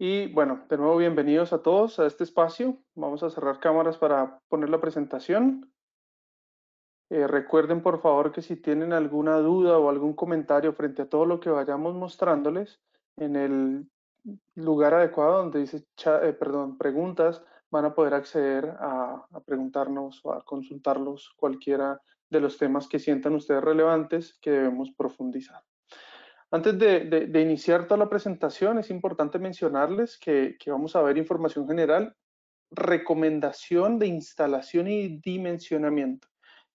Y bueno, de nuevo bienvenidos a todos a este espacio. Vamos a cerrar cámaras para poner la presentación. Eh, recuerden por favor que si tienen alguna duda o algún comentario frente a todo lo que vayamos mostrándoles en el lugar adecuado donde dice eh, perdón, preguntas, van a poder acceder a, a preguntarnos o a consultarlos cualquiera de los temas que sientan ustedes relevantes que debemos profundizar. Antes de, iniciar toda la presentación, es importante mencionarles que, vamos a ver información general, recomendación de instalación y dimensionamiento.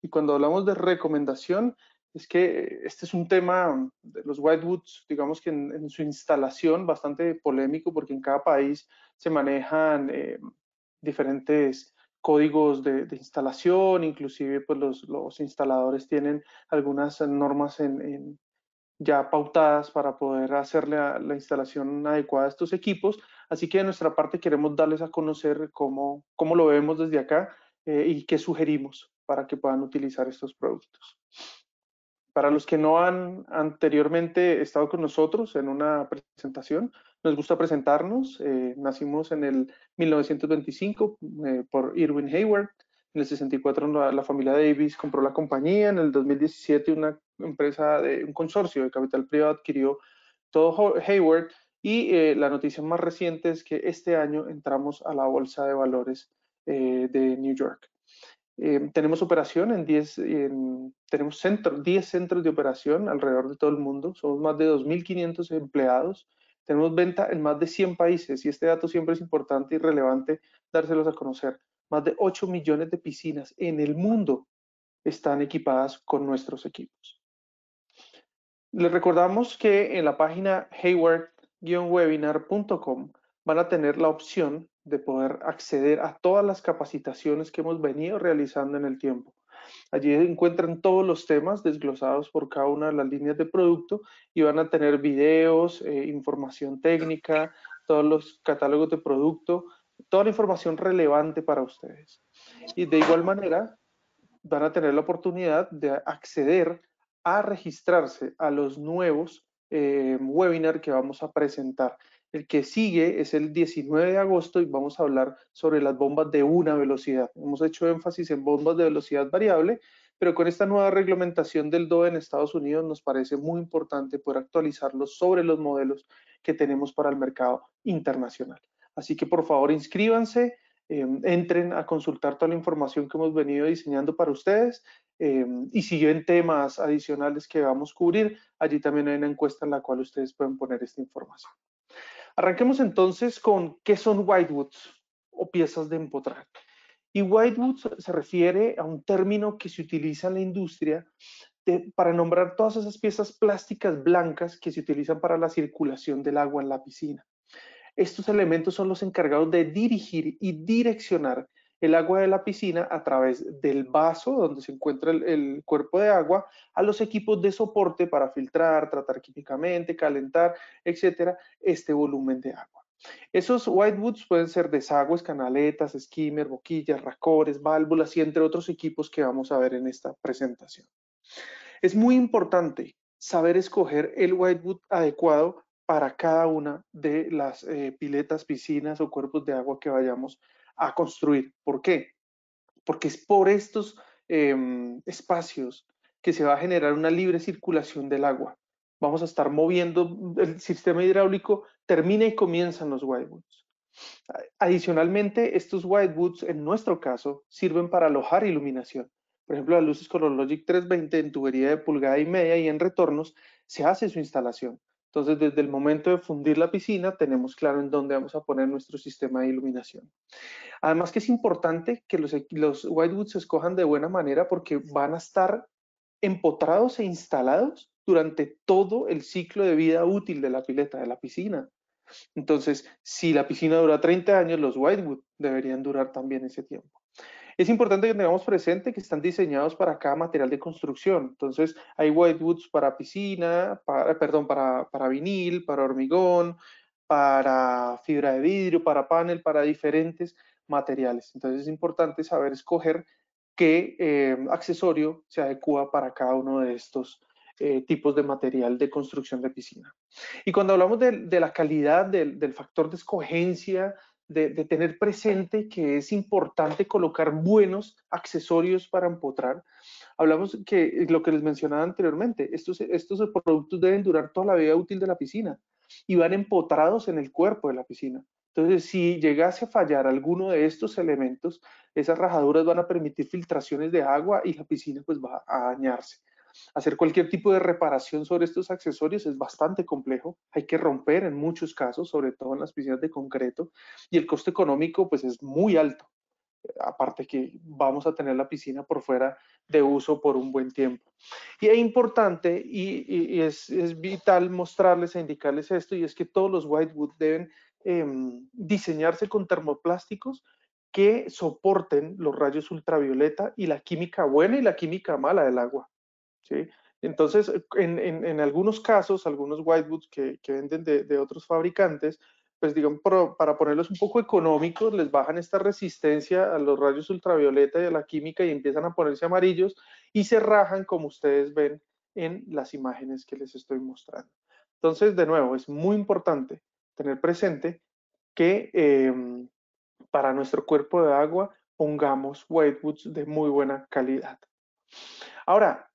Y cuando hablamos de recomendación, es que eh, este es un tema de los Whitewoods, digamos que en, su instalación bastante polémico, porque en cada país se manejan eh, diferentes códigos de, instalación, inclusive pues los, instaladores tienen algunas normas en, ya pautadas para poder hacerle la, instalación adecuada a estos equipos. Así que de nuestra parte queremos darles a conocer cómo, cómo lo vemos desde acá eh, y qué sugerimos para que puedan utilizar estos productos. Para los que no han anteriormente estado con nosotros en una presentación, nos gusta presentarnos. Eh, nacimos en el 1925 eh, por Irwin Hayward. En el 64 la, la, familia Davis compró la compañía. En el 2017 una empresa, de un consorcio de capital privado adquirió todo Hayward y eh, la noticia más reciente es que este año entramos a la bolsa de valores eh, de New York. Eh, tenemos operación en 10, tenemos centro, 10 centros de operación alrededor de todo el mundo, somos más de 2.500 empleados, tenemos venta en más de 100 países y este dato siempre es importante y relevante dárselos a conocer. Más de 8 millones de piscinas en el mundo están equipadas con nuestros equipos. Les recordamos que en la página hayward-webinar.com van a tener la opción de poder acceder a todas las capacitaciones que hemos venido realizando en el tiempo. Allí encuentran todos los temas desglosados por cada una de las líneas de producto y van a tener videos, eh, información técnica, todos los catálogos de producto, toda la información relevante para ustedes. Y de igual manera, van a tener la oportunidad de acceder a registrarse a los nuevos webinars eh, webinar que vamos a presentar. El que sigue es el 19 de agosto y vamos a hablar sobre las bombas de una velocidad. Hemos hecho énfasis en bombas de velocidad variable, pero con esta nueva reglamentación del DOE en Estados Unidos nos parece muy importante poder actualizarlo sobre los modelos que tenemos para el mercado internacional. Así que por favor inscríbanse, Em, entren a consultar toda la información que hemos venido diseñando para ustedes em, y si ven temas adicionales que vamos a cubrir, allí también hay una encuesta en la cual ustedes pueden poner esta información. Arranquemos entonces con qué son whitewoods o piezas de empotrar. Y whitewoods se refiere a un término que se utiliza en la industria para nombrar todas esas piezas plásticas blancas que se utilizan para la circulación del agua en la piscina. Estos elementos son los encargados de dirigir y direccionar el agua de la piscina a través del vaso donde se encuentra el, cuerpo de agua a los equipos de soporte para filtrar, tratar químicamente, calentar, etcétera, este volumen de agua. Esos whitewoods pueden ser desagües, canaletas, skimmer, boquillas, racores, válvulas y entre otros equipos que vamos a ver en esta presentación. Es muy importante saber escoger el whitewood adecuado para cada una de las eh, piletas, piscinas o cuerpos de agua que vayamos a construir. ¿Por qué? Porque es por estos em, espacios que se va a generar una libre circulación del agua. Vamos a estar moviendo, el sistema hidráulico termina y comienzan los whitewoods. Adicionalmente, estos whitewoods, en nuestro caso, sirven para alojar iluminación. Por ejemplo, las luces ColorLogic Logic 320 en tubería de pulgada y media y en retornos se hace su instalación. Entonces, desde el momento de fundir la piscina, tenemos claro en dónde vamos a poner nuestro sistema de iluminación. Además que es importante que los, los Whitewoods se escojan de buena manera porque van a estar empotrados e instalados durante todo el ciclo de vida útil de la pileta, de la piscina. Entonces, si la piscina dura 30 años, los Whitewood deberían durar también ese tiempo. Es importante que tengamos presente que están diseñados para cada material de construcción. Entonces, hay whitewoods para piscina, para, perdón, para, vinil, para hormigón, para fibra de vidrio, para panel, para diferentes materiales. Entonces, es importante saber escoger qué eh, accesorio se adecua para cada uno de estos eh, tipos de material de construcción de piscina. Y cuando hablamos de, la calidad, del factor de escogencia de, tener presente que es importante colocar buenos accesorios para empotrar. Hablamos que eh, lo que les mencionaba anteriormente, estos, estos productos deben durar toda la vida útil de la piscina y van empotrados en el cuerpo de la piscina. Entonces, si llegase a fallar alguno de estos elementos, esas rajaduras van a permitir filtraciones de agua y la piscina pues va a dañarse. Hacer cualquier tipo de reparación sobre estos accesorios es bastante complejo, hay que romper en muchos casos, sobre todo en las piscinas de concreto, y el costo económico pues es muy alto. Aparte que vamos a tener la piscina por fuera de uso por un buen tiempo. Y es importante y, es, vital mostrarles e indicarles esto, y es que todos los whitewood deben em, diseñarse con termoplásticos que soporten los rayos ultravioleta y la química buena y la química mala del agua. Entonces, eh, en, algunos casos, algunos whitebooks que, venden de, otros fabricantes, pues digan, para, ponerlos un poco económicos, les bajan esta resistencia a los rayos ultravioleta y a la química y empiezan a ponerse amarillos y se rajan como ustedes ven en las imágenes que les estoy mostrando. Entonces, de nuevo, es muy importante tener presente que em, para nuestro cuerpo de agua pongamos whitewoods de muy buena calidad. Ahora,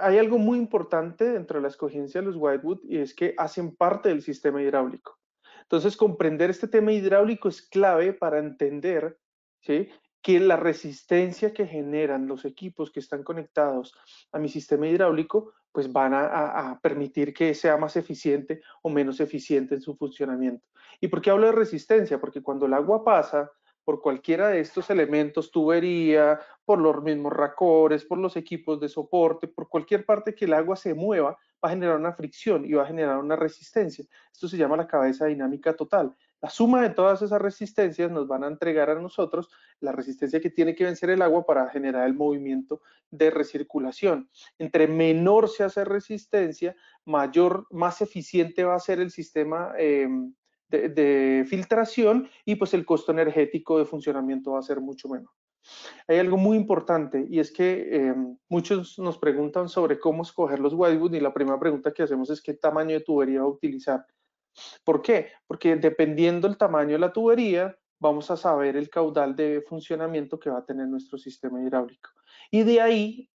hay algo muy importante dentro de la escogencia de los Whitewood y es que hacen parte del sistema hidráulico. Entonces, comprender este tema hidráulico es clave para entender ¿sí? que la resistencia que generan los equipos que están conectados a mi sistema hidráulico, pues van a, a, permitir que sea más eficiente o menos eficiente en su funcionamiento. ¿Y por qué hablo de resistencia? Porque cuando el agua pasa por cualquiera de estos elementos, tubería, por los mismos racores, por los equipos de soporte, por cualquier parte que el agua se mueva, va a generar una fricción y va a generar una resistencia. Esto se llama la cabeza dinámica total. La suma de todas esas resistencias nos van a entregar a nosotros la resistencia que tiene que vencer el agua para generar el movimiento de recirculación. Entre menor se hace resistencia, mayor, más eficiente va a ser el sistema em, de, filtración y pues el costo energético de funcionamiento va a ser mucho menor. Hay algo muy importante y es que em, muchos nos preguntan sobre cómo escoger los whitewood y la primera pregunta que hacemos es qué tamaño de tubería va a utilizar. ¿Por qué? Porque dependiendo del tamaño de la tubería, vamos a saber el caudal de funcionamiento que va a tener nuestro sistema hidráulico. Y de ahí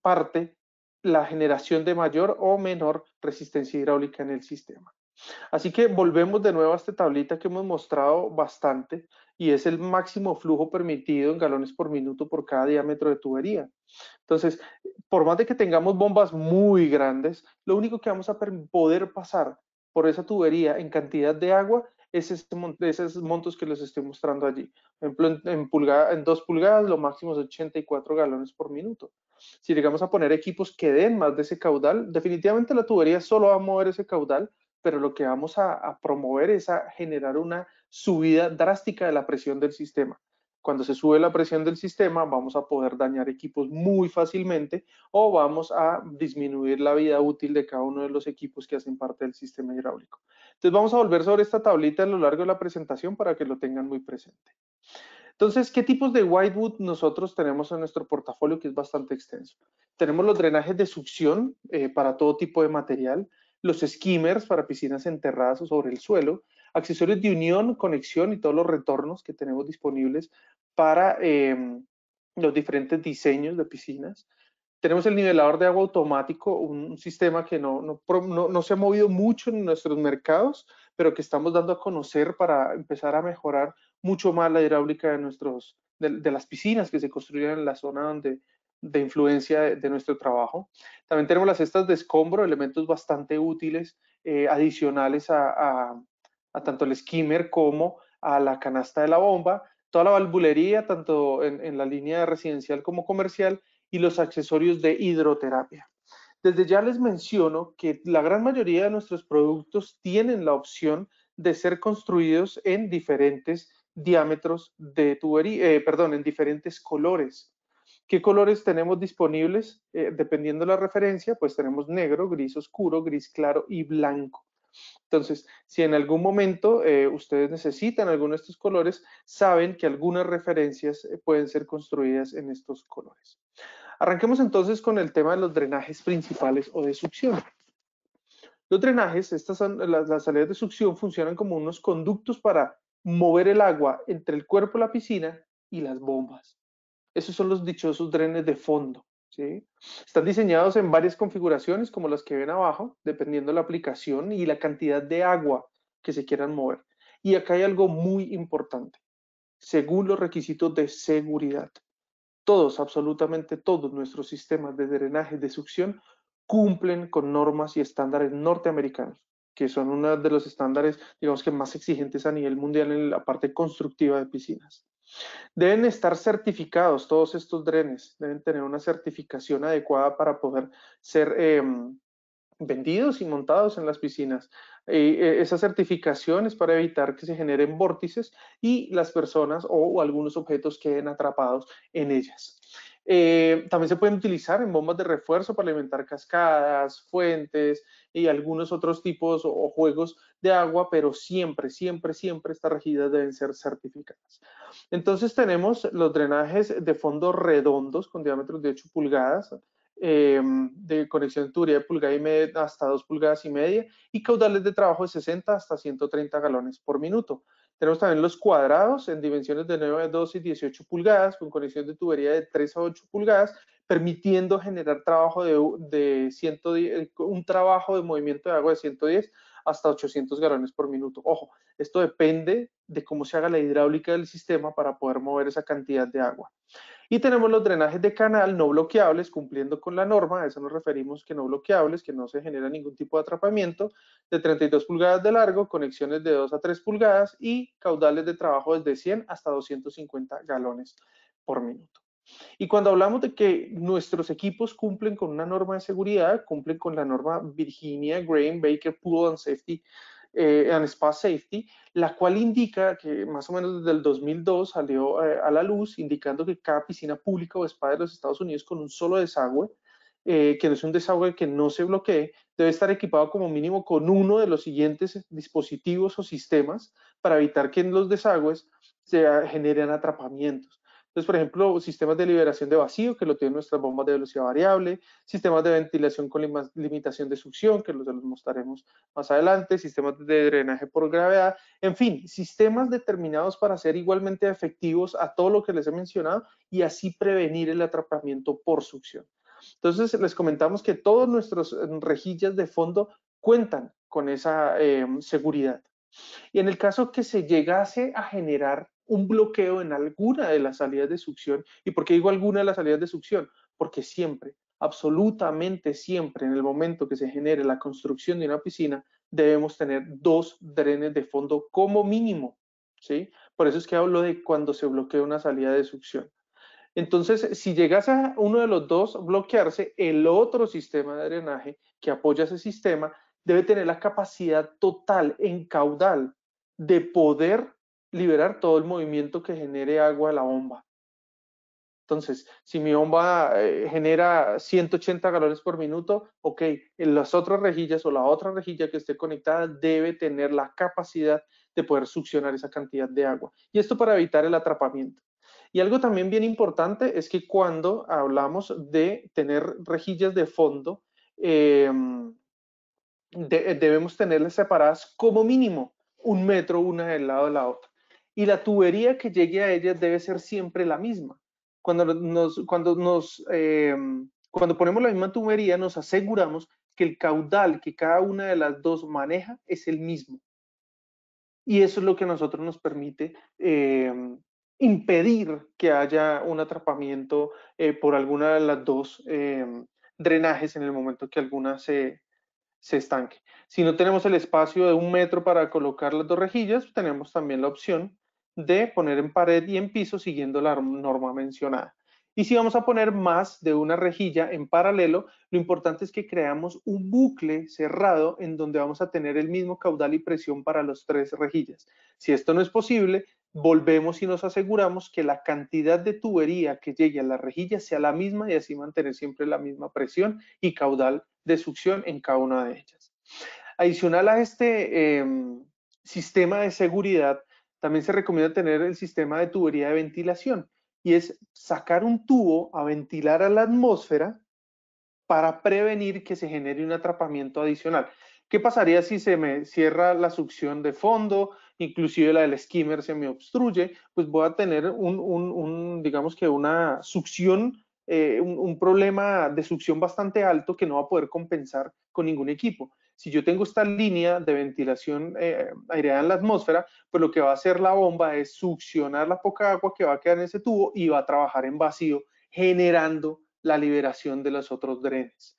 parte la generación de mayor o menor resistencia hidráulica en el sistema. Así que volvemos de nuevo a esta tablita que hemos mostrado bastante y es el máximo flujo permitido en galones por minuto por cada diámetro de tubería. Entonces, por más de que tengamos bombas muy grandes, lo único que vamos a poder pasar por esa tubería en cantidad de agua es este, esos montos que les estoy mostrando allí. Por ejemplo, en, dos pulgadas lo máximo es 84 galones por minuto. Si llegamos a poner equipos que den más de ese caudal, definitivamente la tubería solo va a mover ese caudal, pero lo que vamos a, promover es a generar una subida drástica de la presión del sistema. Cuando se sube la presión del sistema, vamos a poder dañar equipos muy fácilmente o vamos a disminuir la vida útil de cada uno de los equipos que hacen parte del sistema hidráulico. Entonces vamos a volver sobre esta tablita a lo largo de la presentación para que lo tengan muy presente. Entonces, ¿qué tipos de whitewood nosotros tenemos en nuestro portafolio que es bastante extenso? Tenemos los drenajes de succión eh, para todo tipo de material, los skimmers para piscinas enterradas o sobre el suelo, accesorios de unión, conexión y todos los retornos que tenemos disponibles para em, los diferentes diseños de piscinas. Tenemos el nivelador de agua automático, un sistema que no, no, se ha movido mucho en nuestros mercados, pero que estamos dando a conocer para empezar a mejorar mucho más la hidráulica de, nuestros, de, de las piscinas que se construyen en la zona donde de influencia de, nuestro trabajo. También tenemos las cestas de escombro, elementos bastante útiles, eh, adicionales a, tanto el skimmer como a la canasta de la bomba, toda la valvulería, tanto en, la línea residencial como comercial, y los accesorios de hidroterapia. Desde ya les menciono que la gran mayoría de nuestros productos tienen la opción de ser construidos en diferentes diámetros de tubería, eh, perdón, en diferentes colores. ¿Qué colores tenemos disponibles? Eh, dependiendo de la referencia, pues tenemos negro, gris oscuro, gris claro y blanco. Entonces, si en algún momento eh, ustedes necesitan alguno de estos colores, saben que algunas referencias eh, pueden ser construidas en estos colores. Arranquemos entonces con el tema de los drenajes principales o de succión. Los drenajes, estas son, las, las salidas de succión funcionan como unos conductos para mover el agua entre el cuerpo de la piscina y las bombas. Esos son los dichosos drenes de fondo. ¿sí? Están diseñados en varias configuraciones, como las que ven abajo, dependiendo la aplicación y la cantidad de agua que se quieran mover. Y acá hay algo muy importante, según los requisitos de seguridad. Todos, absolutamente todos nuestros sistemas de drenaje de succión cumplen con normas y estándares norteamericanos, que son uno de los estándares, digamos que más exigentes a nivel mundial en la parte constructiva de piscinas. Deben estar certificados todos estos drenes, deben tener una certificación adecuada para poder ser em, vendidos y montados en las piscinas. Eh, esa certificación es para evitar que se generen vórtices y las personas o, algunos objetos queden atrapados en ellas. Eh, también se pueden utilizar en bombas de refuerzo para alimentar cascadas, fuentes y algunos otros tipos o juegos de agua, pero siempre, siempre, siempre estas regidas deben ser certificadas. Entonces tenemos los drenajes de fondo redondos con diámetros de 8 pulgadas, em, de conexión de tubería de pulgada y media hasta 2 pulgadas y media y caudales de trabajo de 60 hasta 130 galones por minuto. Tenemos también los cuadrados en dimensiones de 9, 12 y 18 pulgadas con conexión de tubería de 3 a 8 pulgadas, permitiendo generar trabajo de, de 110, un trabajo de movimiento de agua de 110 hasta 800 galones por minuto. Ojo, esto depende de cómo se haga la hidráulica del sistema para poder mover esa cantidad de agua. Y tenemos los drenajes de canal no bloqueables, cumpliendo con la norma, a eso nos referimos que no bloqueables, que no se genera ningún tipo de atrapamiento, de 32 pulgadas de largo, conexiones de 2 a 3 pulgadas y caudales de trabajo desde 100 hasta 250 galones por minuto. Y cuando hablamos de que nuestros equipos cumplen con una norma de seguridad, cumplen con la norma Virginia Graham Baker Pool and Safety eh, Spa Safety, la cual indica que más o menos desde el 2002 salió eh, a la luz indicando que cada piscina pública o spa de los Estados Unidos con un solo desagüe, eh, que no es un desagüe que no se bloquee, debe estar equipado como mínimo con uno de los siguientes dispositivos o sistemas para evitar que en los desagües se generen atrapamientos. Entonces, por ejemplo, sistemas de liberación de vacío, que lo tienen nuestras bombas de velocidad variable, sistemas de ventilación con limitación de succión, que los, mostraremos más adelante, sistemas de drenaje por gravedad, en fin, sistemas determinados para ser igualmente efectivos a todo lo que les he mencionado y así prevenir el atrapamiento por succión. Entonces, les comentamos que todos nuestros eh, rejillas de fondo cuentan con esa eh, seguridad. Y en el caso que se llegase a generar un bloqueo en alguna de las salidas de succión. ¿Y por qué digo alguna de las salidas de succión? Porque siempre, absolutamente siempre, en el momento que se genere la construcción de una piscina, debemos tener dos drenes de fondo como mínimo. ¿sí? Por eso es que hablo de cuando se bloquea una salida de succión. Entonces, si llegase a uno de los dos bloquearse, el otro sistema de drenaje que apoya ese sistema debe tener la capacidad total en caudal de poder liberar todo el movimiento que genere agua a la bomba. Entonces, si mi bomba eh, genera 180 galones por minuto, ok, en las otras rejillas o la otra rejilla que esté conectada debe tener la capacidad de poder succionar esa cantidad de agua. Y esto para evitar el atrapamiento. Y algo también bien importante es que cuando hablamos de tener rejillas de fondo, em, eh, debemos tenerlas separadas como mínimo un metro una del lado de la otra y la tubería que llegue a ellas debe ser siempre la misma. Cuando, nos, cuando, nos, eh, cuando ponemos la misma tubería, nos aseguramos que el caudal que cada una de las dos maneja es el mismo. Y eso es lo que a nosotros nos permite eh, impedir que haya un atrapamiento eh, por alguna de las dos drenajes en el momento que alguna se, se estanque. Si no tenemos el espacio de un metro para colocar las dos rejillas, tenemos también la opción de poner en pared y en piso siguiendo la norma mencionada. Y si vamos a poner más de una rejilla en paralelo, lo importante es que creamos un bucle cerrado en donde vamos a tener el mismo caudal y presión para las tres rejillas. Si esto no es posible, volvemos y nos aseguramos que la cantidad de tubería que llegue a la rejilla sea la misma y así mantener siempre la misma presión y caudal de succión en cada una de ellas. Adicional a este em, sistema de seguridad, también se recomienda tener el sistema de tubería de ventilación y es sacar un tubo a ventilar a la atmósfera para prevenir que se genere un atrapamiento adicional. ¿Qué pasaría si se me cierra la succión de fondo? Inclusive la del skimmer se me obstruye, pues voy a tener un, digamos que una succión, eh, problema de succión bastante alto que no va a poder compensar con ningún equipo. Si yo tengo esta línea de ventilación eh, aireada en la atmósfera, pues lo que va a hacer la bomba es succionar la poca agua que va a quedar en ese tubo y va a trabajar en vacío, generando la liberación de los otros drenes.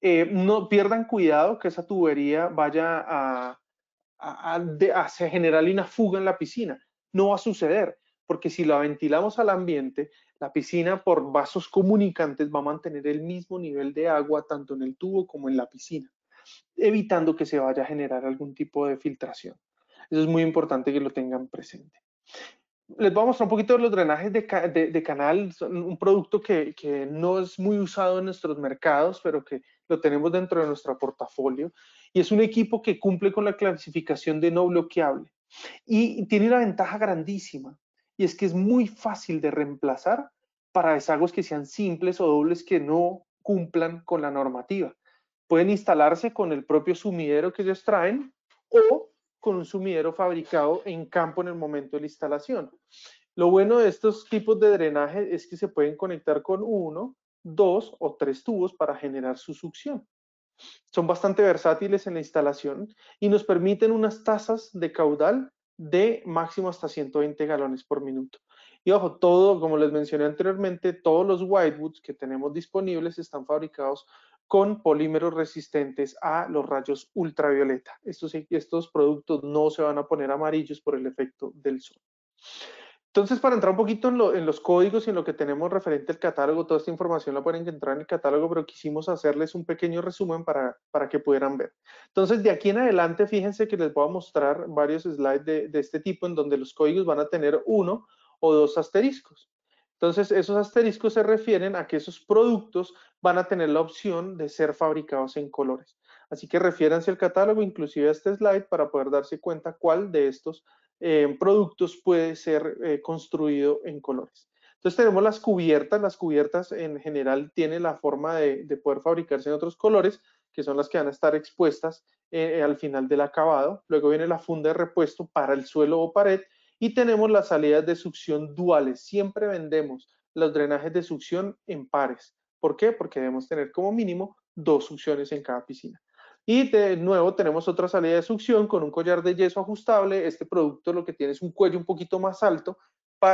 Eh, no pierdan cuidado que esa tubería vaya a, generar una fuga en la piscina. No va a suceder, porque si la ventilamos al ambiente, la piscina por vasos comunicantes va a mantener el mismo nivel de agua tanto en el tubo como en la piscina evitando que se vaya a generar algún tipo de filtración. Eso es muy importante que lo tengan presente. Les voy a mostrar un poquito de los drenajes de, canal, un producto que, no es muy usado en nuestros mercados, pero que lo tenemos dentro de nuestro portafolio. Y es un equipo que cumple con la clasificación de no bloqueable. Y tiene una ventaja grandísima, y es que es muy fácil de reemplazar para desagües que sean simples o dobles que no cumplan con la normativa. Pueden instalarse con el propio sumidero que ellos traen o con un sumidero fabricado en campo en el momento de la instalación. Lo bueno de estos tipos de drenaje es que se pueden conectar con uno, dos o tres tubos para generar su succión. Son bastante versátiles en la instalación y nos permiten unas tasas de caudal de máximo hasta 120 galones por minuto. Y ojo, todo, como les mencioné anteriormente, todos los Whitewoods que tenemos disponibles están fabricados con polímeros resistentes a los rayos ultravioleta. Estos, estos productos no se van a poner amarillos por el efecto del sol. Entonces, para entrar un poquito en, los códigos y en lo que tenemos referente al catálogo, toda esta información la pueden encontrar en el catálogo, pero quisimos hacerles un pequeño resumen para, que pudieran ver. Entonces, de aquí en adelante, fíjense que les voy a mostrar varios slides de este tipo en donde los códigos van a tener uno o dos asteriscos. Entonces, esos asteriscos se refieren a que esos productos van a tener la opción de ser fabricados en colores. Así que refiéranse al catálogo, inclusive a este slide, para poder darse cuenta cuál de estos eh, productos puede ser eh, construido en colores. Entonces tenemos las cubiertas, las cubiertas en general tienen la forma de, poder fabricarse en otros colores, que son las que van a estar expuestas eh, al final del acabado. Luego viene la funda de repuesto para el suelo o pared y tenemos las salidas de succión duales. Siempre vendemos los drenajes de succión en pares. ¿Por qué? Porque debemos tener como mínimo dos succiones en cada piscina. Y de nuevo tenemos otra salida de succión con un collar de yeso ajustable. Este producto lo que tiene es un cuello un poquito más alto,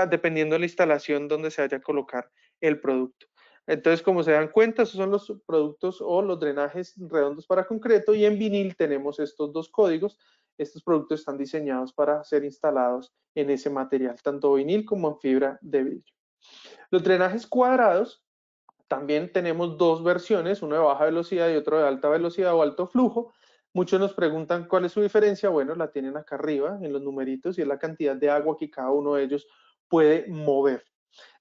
dependiendo de la instalación donde se vaya a colocar el producto. Entonces, como se dan cuenta, esos son los productos o los drenajes redondos para concreto y en vinil tenemos estos dos códigos estos productos están diseñados para ser instalados en ese material, tanto vinil como en fibra de vidrio. Los drenajes cuadrados, también tenemos dos versiones, uno de baja velocidad y otro de alta velocidad o alto flujo. Muchos nos preguntan cuál es su diferencia. Bueno, la tienen acá arriba en los numeritos y es la cantidad de agua que cada uno de ellos puede mover.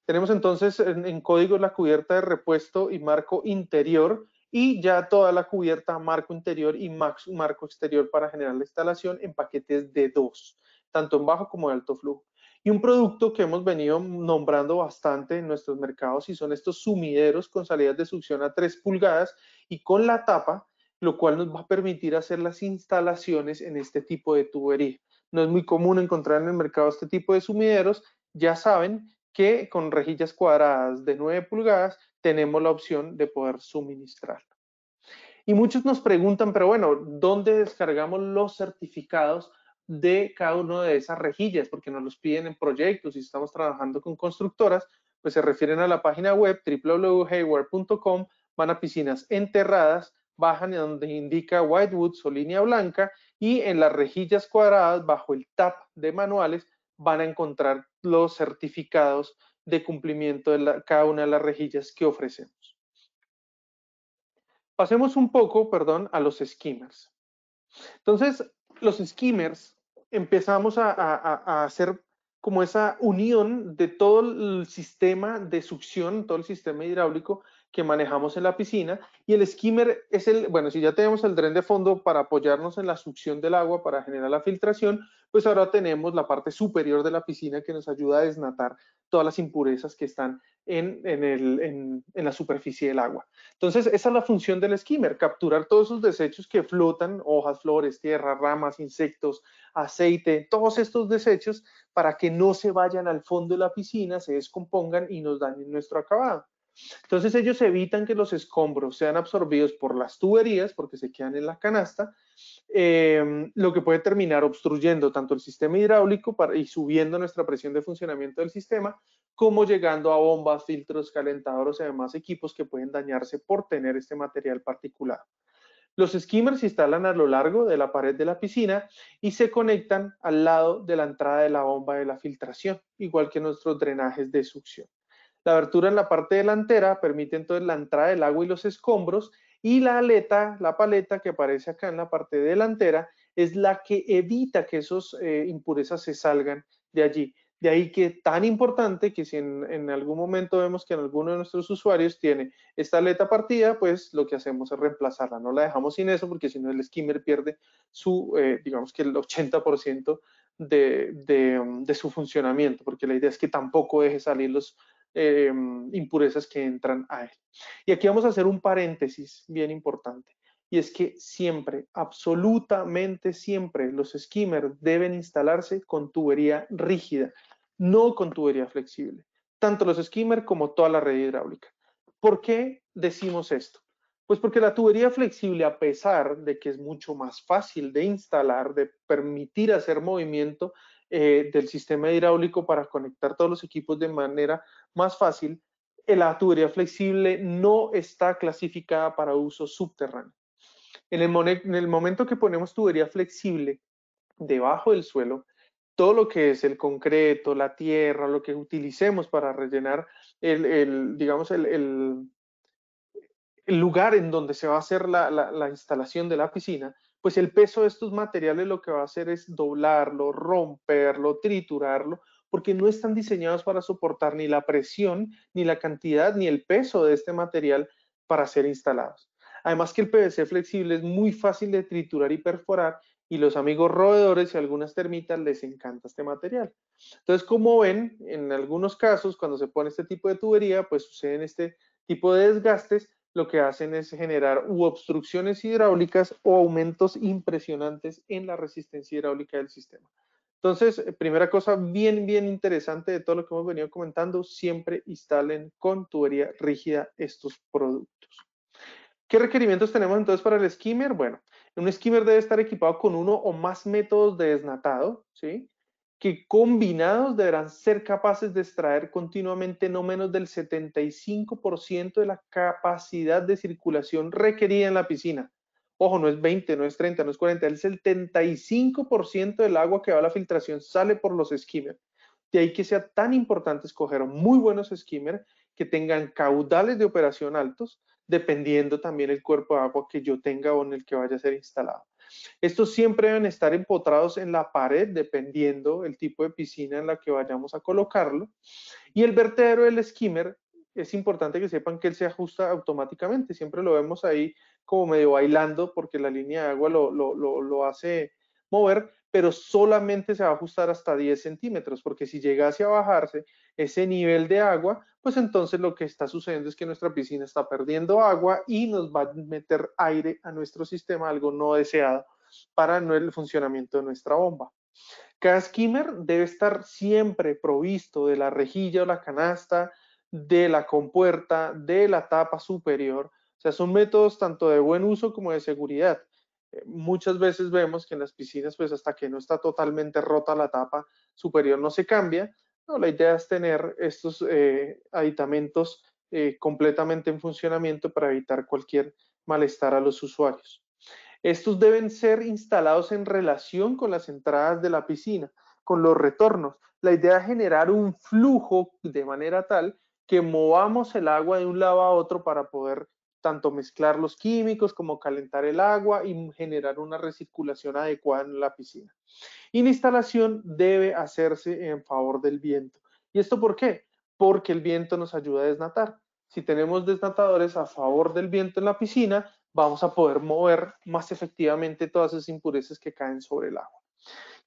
Tenemos entonces en, en la cubierta de repuesto y marco interior, y ya toda la cubierta, marco interior y marco exterior para generar la instalación en paquetes de dos, tanto en bajo como en alto flujo. Y un producto que hemos venido nombrando bastante en nuestros mercados y son estos sumideros con salidas de succión a 3 pulgadas y con la tapa, lo cual nos va a permitir hacer las instalaciones en este tipo de tubería. No es muy común encontrar en el mercado este tipo de sumideros. Ya saben que con rejillas cuadradas de 9 pulgadas tenemos la opción de poder suministrarlo. Y muchos nos preguntan, pero bueno, ¿dónde descargamos los certificados de cada una de esas rejillas? Porque nos los piden en proyectos y estamos trabajando con constructoras, pues se refieren a la página web www.hayward.com, van a piscinas enterradas, bajan donde indica Whitewoods o línea blanca y en las rejillas cuadradas bajo el tab de manuales van a encontrar los certificados de cumplimiento de cada una de las rejillas que ofrecemos. Pasemos un poco, perdón, a los skimmers. Entonces, los skimmers empezamos a, a hacer como esa unión de todo el sistema de succión, todo el sistema hidráulico que manejamos en la piscina y el skimmer es el, bueno, si ya tenemos el dren de fondo para apoyarnos en la succión del agua para generar la filtración, pues ahora tenemos la parte superior de la piscina que nos ayuda a desnatar todas las impurezas que están en, la superficie del agua. Entonces, esa es la función del skimmer, capturar todos esos desechos que flotan, hojas, flores, tierra, ramas, insectos, aceite, todos estos desechos para que no se vayan al fondo de la piscina, se descompongan y nos dañen nuestro acabado. Entonces ellos evitan que los escombros sean absorbidos por las tuberías porque se quedan en la canasta, em, lo que puede terminar obstruyendo tanto el sistema hidráulico y subiendo nuestra presión de funcionamiento del sistema, como llegando a bombas, filtros, calentadores y demás equipos que pueden dañarse por tener este material particular. Los skimmers se instalan a lo largo de la pared de la piscina y se conectan al lado de la entrada de la bomba de la filtración, igual que nuestros drenajes de succión. La abertura en la parte delantera permite entonces la entrada del agua y los escombros y la aleta, la paleta que aparece acá en la parte delantera es la que evita que esas eh, impurezas se salgan de allí. De ahí que tan importante que si en, algún momento vemos que en alguno de nuestros usuarios tiene esta aleta partida, pues lo que hacemos es reemplazarla. No la dejamos sin eso porque si no el skimmer pierde su, eh, digamos que el 80% de, de, de, su funcionamiento, porque la idea es que tampoco deje salir los, Em, impurezas que entran a él. Y aquí vamos a hacer un paréntesis bien importante. Y es que siempre, absolutamente siempre, los skimmers deben instalarse con tubería rígida, no con tubería flexible. Tanto los skimmers como toda la red hidráulica. ¿Por qué decimos esto? Pues porque la tubería flexible, a pesar de que es mucho más fácil de instalar, de permitir hacer movimiento eh, del sistema hidráulico para conectar todos los equipos de manera más fácil, eh, la tubería flexible no está clasificada para uso subterráneo. En el, momento que ponemos tubería flexible debajo del suelo, todo lo que es el concreto, la tierra, lo que utilicemos para rellenar el, digamos, el, lugar en donde se va a hacer la, la, instalación de la piscina, pues el peso de estos materiales lo que va a hacer es doblarlo, romperlo, triturarlo porque no están diseñados para soportar ni la presión, ni la cantidad, ni el peso de este material para ser instalados. Además que el PVC flexible es muy fácil de triturar y perforar y los amigos roedores y algunas termitas les encanta este material. Entonces, como ven, en algunos casos, cuando se pone este tipo de tubería, pues suceden este tipo de desgastes, lo que hacen es generar obstrucciones hidráulicas o aumentos impresionantes en la resistencia hidráulica del sistema. Entonces, eh, primera cosa bien, bien interesante de todo lo que hemos venido comentando, siempre instalen con tubería rígida estos productos. ¿Qué requerimientos tenemos entonces para el skimmer? Bueno, un skimmer debe estar equipado con uno o más métodos de desnatado, ¿sí? que combinados deberán ser capaces de extraer continuamente no menos del 75% de la capacidad de circulación requerida en la piscina. Ojo, no es 20, no es 30, no es 40, Es el 75% del agua que va a la filtración sale por los skimmers. De ahí que sea tan importante escoger muy buenos skimmers que tengan caudales de operación altos, dependiendo también el cuerpo de agua que yo tenga o en el que vaya a ser instalado. Estos siempre deben estar empotrados en la pared, dependiendo el tipo de piscina en la que vayamos a colocarlo. Y el vertedero del skimmer, es importante que sepan que él se ajusta automáticamente. Siempre lo vemos ahí como medio bailando porque la línea de agua lo, hace mover, pero solamente se va a ajustar hasta 10 centímetros, porque si llegase a bajarse ese nivel de agua, pues entonces lo que está sucediendo es que nuestra piscina está perdiendo agua y nos va a meter aire a nuestro sistema, algo no deseado para el funcionamiento de nuestra bomba. Cada skimmer debe estar siempre provisto de la rejilla o la canasta, de la compuerta, de la tapa superior, o sea, son métodos tanto de buen uso como de seguridad. Eh, muchas veces vemos que en las piscinas, pues hasta que no está totalmente rota la tapa superior, no se cambia. No, la idea es tener estos eh, aditamentos eh, completamente en funcionamiento para evitar cualquier malestar a los usuarios. Estos deben ser instalados en relación con las entradas de la piscina, con los retornos. La idea es generar un flujo de manera tal que movamos el agua de un lado a otro para poder tanto mezclar los químicos como calentar el agua y generar una recirculación adecuada en la piscina. Y la instalación debe hacerse en favor del viento. ¿Y esto por qué? Porque el viento nos ayuda a desnatar. Si tenemos desnatadores a favor del viento en la piscina, vamos a poder mover más efectivamente todas esas impurezas que caen sobre el agua.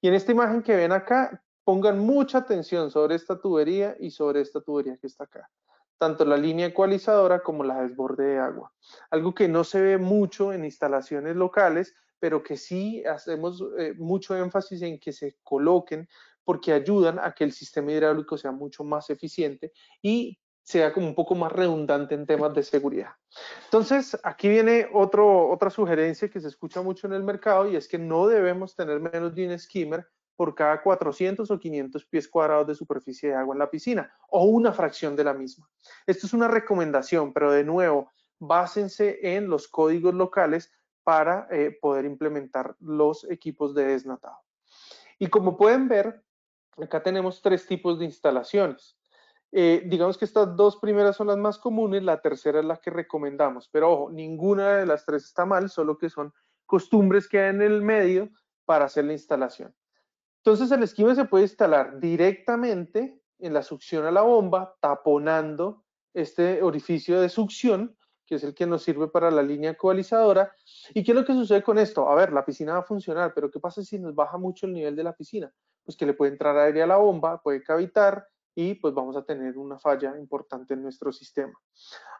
Y en esta imagen que ven acá, pongan mucha atención sobre esta tubería y sobre esta tubería que está acá tanto la línea ecualizadora como la desborde de agua. Algo que no se ve mucho en instalaciones locales, pero que sí hacemos eh, mucho énfasis en que se coloquen porque ayudan a que el sistema hidráulico sea mucho más eficiente y sea como un poco más redundante en temas de seguridad. Entonces, aquí viene otra sugerencia que se escucha mucho en el mercado y es que no debemos tener menos de un skimmer por cada 400 o 500 pies cuadrados de superficie de agua en la piscina o una fracción de la misma. Esto es una recomendación, pero de nuevo, básense en los códigos locales para eh, poder implementar los equipos de desnatado. Y como pueden ver, acá tenemos tres tipos de instalaciones. Eh, digamos que estas dos primeras son las más comunes, la tercera es la que recomendamos, pero ojo, ninguna de las tres está mal, solo que son costumbres que hay en el medio para hacer la instalación. Entonces el esquive se puede instalar directamente en la succión a la bomba, taponando este orificio de succión, que es el que nos sirve para la línea coalizadora ¿Y qué es lo que sucede con esto? A ver, la piscina va a funcionar, pero ¿qué pasa si nos baja mucho el nivel de la piscina? Pues que le puede entrar aire a la bomba, puede cavitar y pues vamos a tener una falla importante en nuestro sistema.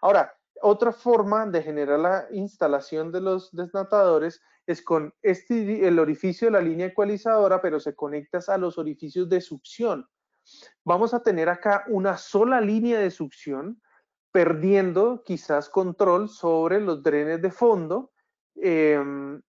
Ahora, otra forma de generar la instalación de los desnatadores es con este, el orificio de la línea ecualizadora, pero se conecta a los orificios de succión. Vamos a tener acá una sola línea de succión, perdiendo quizás control sobre los drenes de fondo. Em,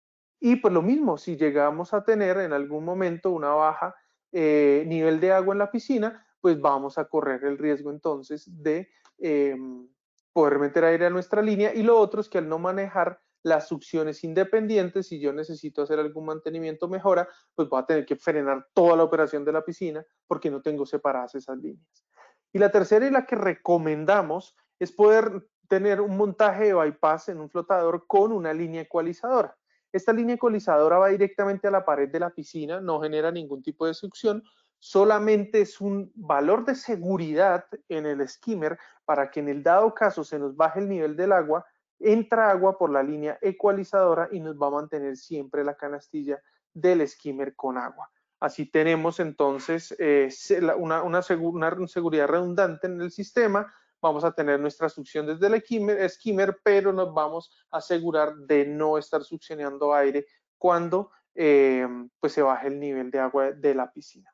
y por pues lo mismo, si llegamos a tener en algún momento una baja eh, nivel de agua en la piscina, pues vamos a correr el riesgo entonces de em, poder meter aire a nuestra línea y lo otro es que al no manejar las succiones independientes, si yo necesito hacer algún mantenimiento mejora, pues voy a tener que frenar toda la operación de la piscina porque no tengo separadas esas líneas. Y la tercera y la que recomendamos es poder tener un montaje de bypass en un flotador con una línea ecualizadora. Esta línea ecualizadora va directamente a la pared de la piscina, no genera ningún tipo de succión, solamente es un valor de seguridad en el skimmer para que en el dado caso se nos baje el nivel del agua, entra agua por la línea ecualizadora y nos va a mantener siempre la canastilla del skimmer con agua. Así tenemos entonces eh, una, seguridad redundante en el sistema, vamos a tener nuestra succión desde el skimmer, pero nos vamos a asegurar de no estar succionando aire cuando eh, pues se baje el nivel de agua de la piscina.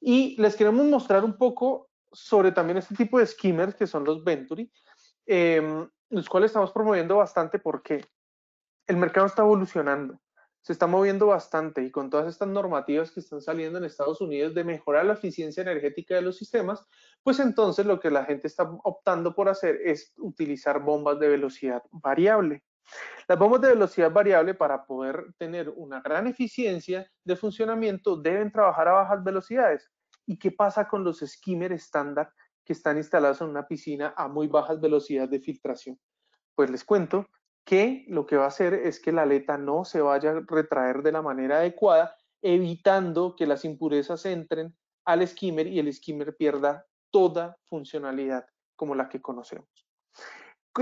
Y les queremos mostrar un poco sobre también este tipo de skimmers que son los Venturi, em, los cuales estamos promoviendo bastante porque el mercado está evolucionando, se está moviendo bastante y con todas estas normativas que están saliendo en Estados Unidos de mejorar la eficiencia energética de los sistemas, pues entonces lo que la gente está optando por hacer es utilizar bombas de velocidad variable. Las bombas de velocidad variable para poder tener una gran eficiencia de funcionamiento deben trabajar a bajas velocidades. ¿Y qué pasa con los skimmer estándar que están instalados en una piscina a muy bajas velocidades de filtración? Pues les cuento que lo que va a hacer es que la aleta no se vaya a retraer de la manera adecuada, evitando que las impurezas entren al skimmer y el skimmer pierda toda funcionalidad como la que conocemos.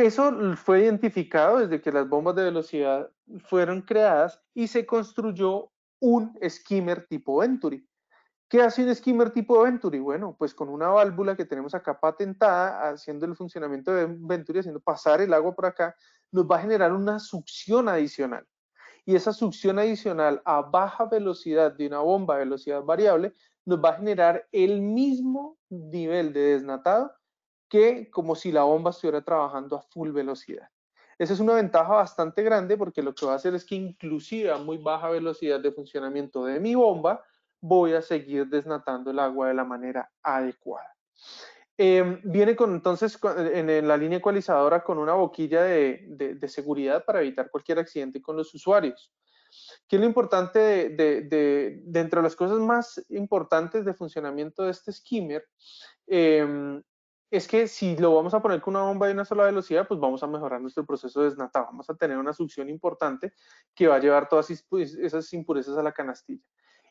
Eso fue identificado desde que las bombas de velocidad fueron creadas y se construyó un skimmer tipo Venturi. ¿Qué hace un skimmer tipo Venturi? Bueno, pues con una válvula que tenemos acá patentada, haciendo el funcionamiento de Venturi, haciendo pasar el agua por acá, nos va a generar una succión adicional. Y esa succión adicional a baja velocidad de una bomba de velocidad variable nos va a generar el mismo nivel de desnatado que como si la bomba estuviera trabajando a full velocidad. Esa es una ventaja bastante grande porque lo que va a hacer es que inclusive a muy baja velocidad de funcionamiento de mi bomba, voy a seguir desnatando el agua de la manera adecuada. Em, viene con entonces en, la línea ecualizadora con una boquilla de, seguridad para evitar cualquier accidente con los usuarios. ¿Qué es lo importante de, de entre las cosas más importantes de funcionamiento de este skimmer? Em, es que si lo vamos a poner con una bomba de una sola velocidad, pues vamos a mejorar nuestro proceso de desnata, Vamos a tener una succión importante que va a llevar todas esas impurezas a la canastilla.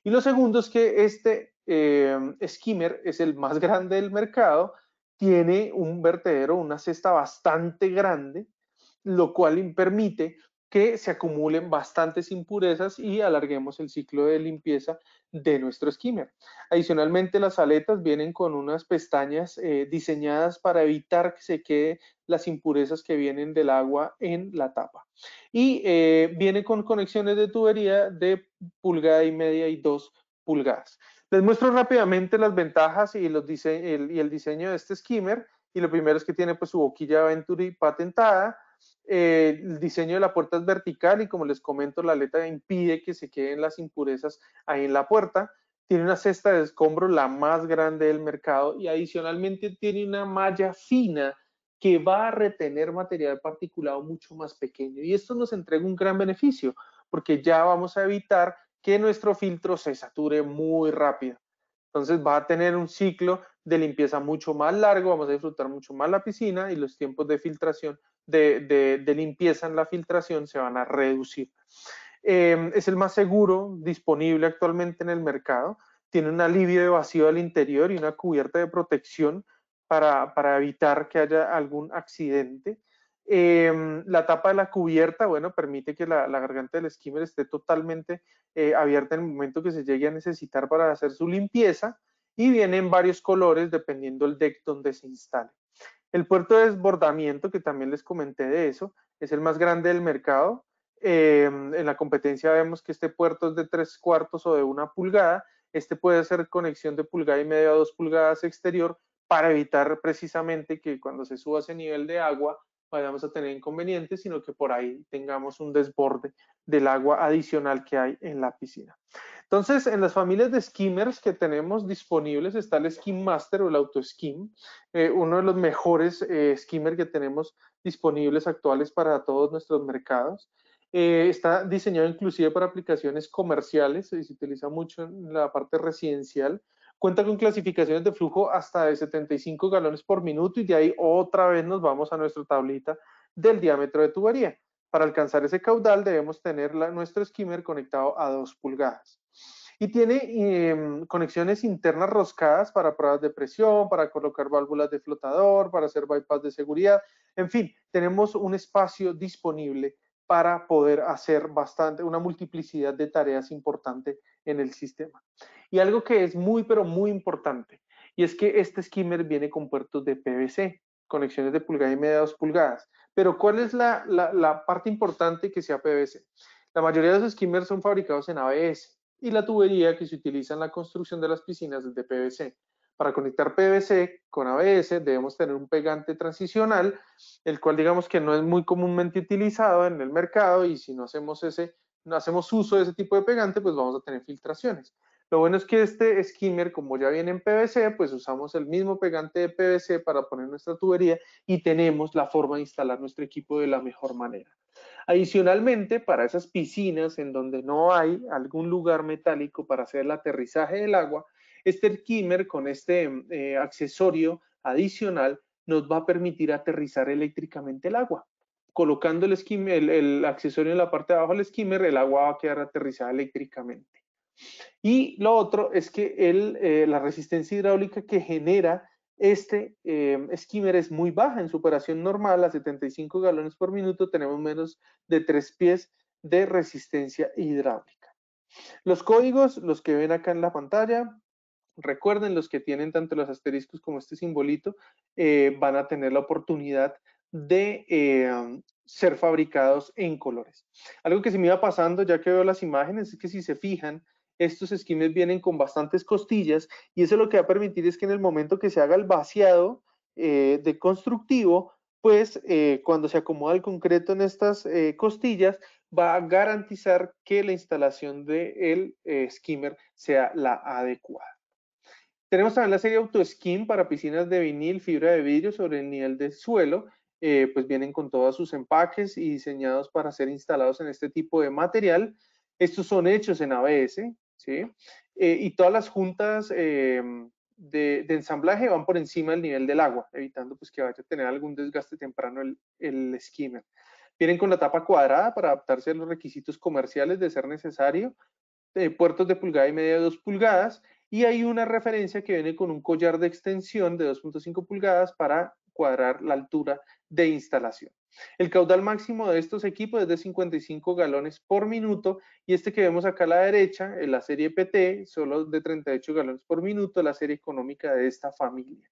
Y lo segundo es que este eh, skimmer es el más grande del mercado, tiene un vertedero, una cesta bastante grande, lo cual permite que se acumulen bastantes impurezas y alarguemos el ciclo de limpieza de nuestro skimmer. Adicionalmente, las aletas vienen con unas pestañas eh, diseñadas para evitar que se queden las impurezas que vienen del agua en la tapa. Y eh, viene con conexiones de tubería de pulgada y media y dos pulgadas. Les muestro rápidamente las ventajas y, el, diseño de este skimmer. Y lo primero es que tiene pues, su boquilla Venturi patentada, eh, el diseño de la puerta es vertical y como les comento, la aleta impide que se queden las impurezas ahí en la puerta. Tiene una cesta de escombro, la más grande del mercado, y adicionalmente tiene una malla fina que va a retener material particulado mucho más pequeño. Y esto nos entrega un gran beneficio, porque ya vamos a evitar que nuestro filtro se sature muy rápido. Entonces va a tener un ciclo de limpieza mucho más largo, vamos a disfrutar mucho más la piscina y los tiempos de filtración de, limpieza en la filtración se van a reducir. Em, es el más seguro disponible actualmente en el mercado. Tiene un alivio de vacío al interior y una cubierta de protección para, evitar que haya algún accidente. Em, la tapa de la cubierta, bueno, permite que la, garganta del skimmer esté totalmente eh, abierta en el momento que se llegue a necesitar para hacer su limpieza y viene en varios colores dependiendo el deck donde se instale. El puerto de desbordamiento, que también les comenté de eso, es el más grande del mercado. Eh, en la competencia vemos que este puerto es de tres cuartos o de una pulgada. Este puede ser conexión de pulgada y media a dos pulgadas exterior para evitar precisamente que cuando se suba ese nivel de agua vayamos a tener inconvenientes, sino que por ahí tengamos un desborde del agua adicional que hay en la piscina. Entonces, en las familias de skimmers que tenemos disponibles está el Skim Master o el Auto Skim, eh, uno de los mejores eh, skimmers que tenemos disponibles actuales para todos nuestros mercados. Eh, está diseñado inclusive para aplicaciones comerciales y se utiliza mucho en la parte residencial Cuenta con clasificaciones de flujo hasta de 75 galones por minuto y de ahí otra vez nos vamos a nuestra tablita del diámetro de tubería. Para alcanzar ese caudal debemos tener nuestro skimmer conectado a 2 pulgadas. Y tiene em, conexiones internas roscadas para pruebas de presión, para colocar válvulas de flotador, para hacer bypass de seguridad. En fin, tenemos un espacio disponible para poder hacer bastante, una multiplicidad de tareas importante en el sistema. Y algo que es muy, pero muy importante, y es que este skimmer viene con puertos de PVC, conexiones de pulgada y media dos pulgadas. Pero ¿cuál es la, parte importante que sea PVC? La mayoría de los skimmers son fabricados en ABS y la tubería que se utiliza en la construcción de las piscinas es de PVC. Para conectar PVC con ABS debemos tener un pegante transicional, el cual digamos que no es muy comúnmente utilizado en el mercado y si no hacemos, ese, no hacemos uso de ese tipo de pegante, pues vamos a tener filtraciones. Lo bueno es que este skimmer, como ya viene en PVC, pues usamos el mismo pegante de PVC para poner nuestra tubería y tenemos la forma de instalar nuestro equipo de la mejor manera. Adicionalmente, para esas piscinas en donde no hay algún lugar metálico para hacer el aterrizaje del agua, este skimmer con este eh, accesorio adicional nos va a permitir aterrizar eléctricamente el agua. Colocando el, accesorio en la parte de abajo del skimmer, el agua va a quedar aterrizada eléctricamente. Y lo otro es que el, eh, la resistencia hidráulica que genera este eh, skimmer es muy baja en su operación normal a 75 galones por minuto tenemos menos de 3 pies de resistencia hidráulica. Los códigos, los que ven acá en la pantalla, recuerden los que tienen tanto los asteriscos como este simbolito, eh, van a tener la oportunidad de um, ser fabricados en colores. Algo que se me iba pasando ya que veo las imágenes es que si se fijan, estos skimmers vienen con bastantes costillas y eso lo que va a permitir es que en el momento que se haga el vaciado eh, de constructivo, pues eh, cuando se acomoda el concreto en estas eh, costillas, va a garantizar que la instalación del de skimmer sea la adecuada. Tenemos también la serie Auto skim para piscinas de vinil, fibra de vidrio sobre el nivel del suelo. pues vienen con todos sus empaques y diseñados para ser instalados en este tipo de material. Estos son hechos en ABS, ¿sí? Eh, y todas las juntas em, de, ensamblaje van por encima del nivel del agua, evitando pues, que vaya a tener algún desgaste temprano el, el Vienen con la tapa cuadrada para adaptarse a los requisitos comerciales de ser necesario, eh, puertos de pulgada y media de 2 pulgadas, y hay una referencia que viene con un collar de extensión de 2.5 pulgadas para cuadrar la altura de instalación. El caudal máximo de estos equipos es de 55 galones por minuto y este que vemos acá a la derecha, en la serie PT, solo de 38 galones por minuto, la serie económica de esta familia.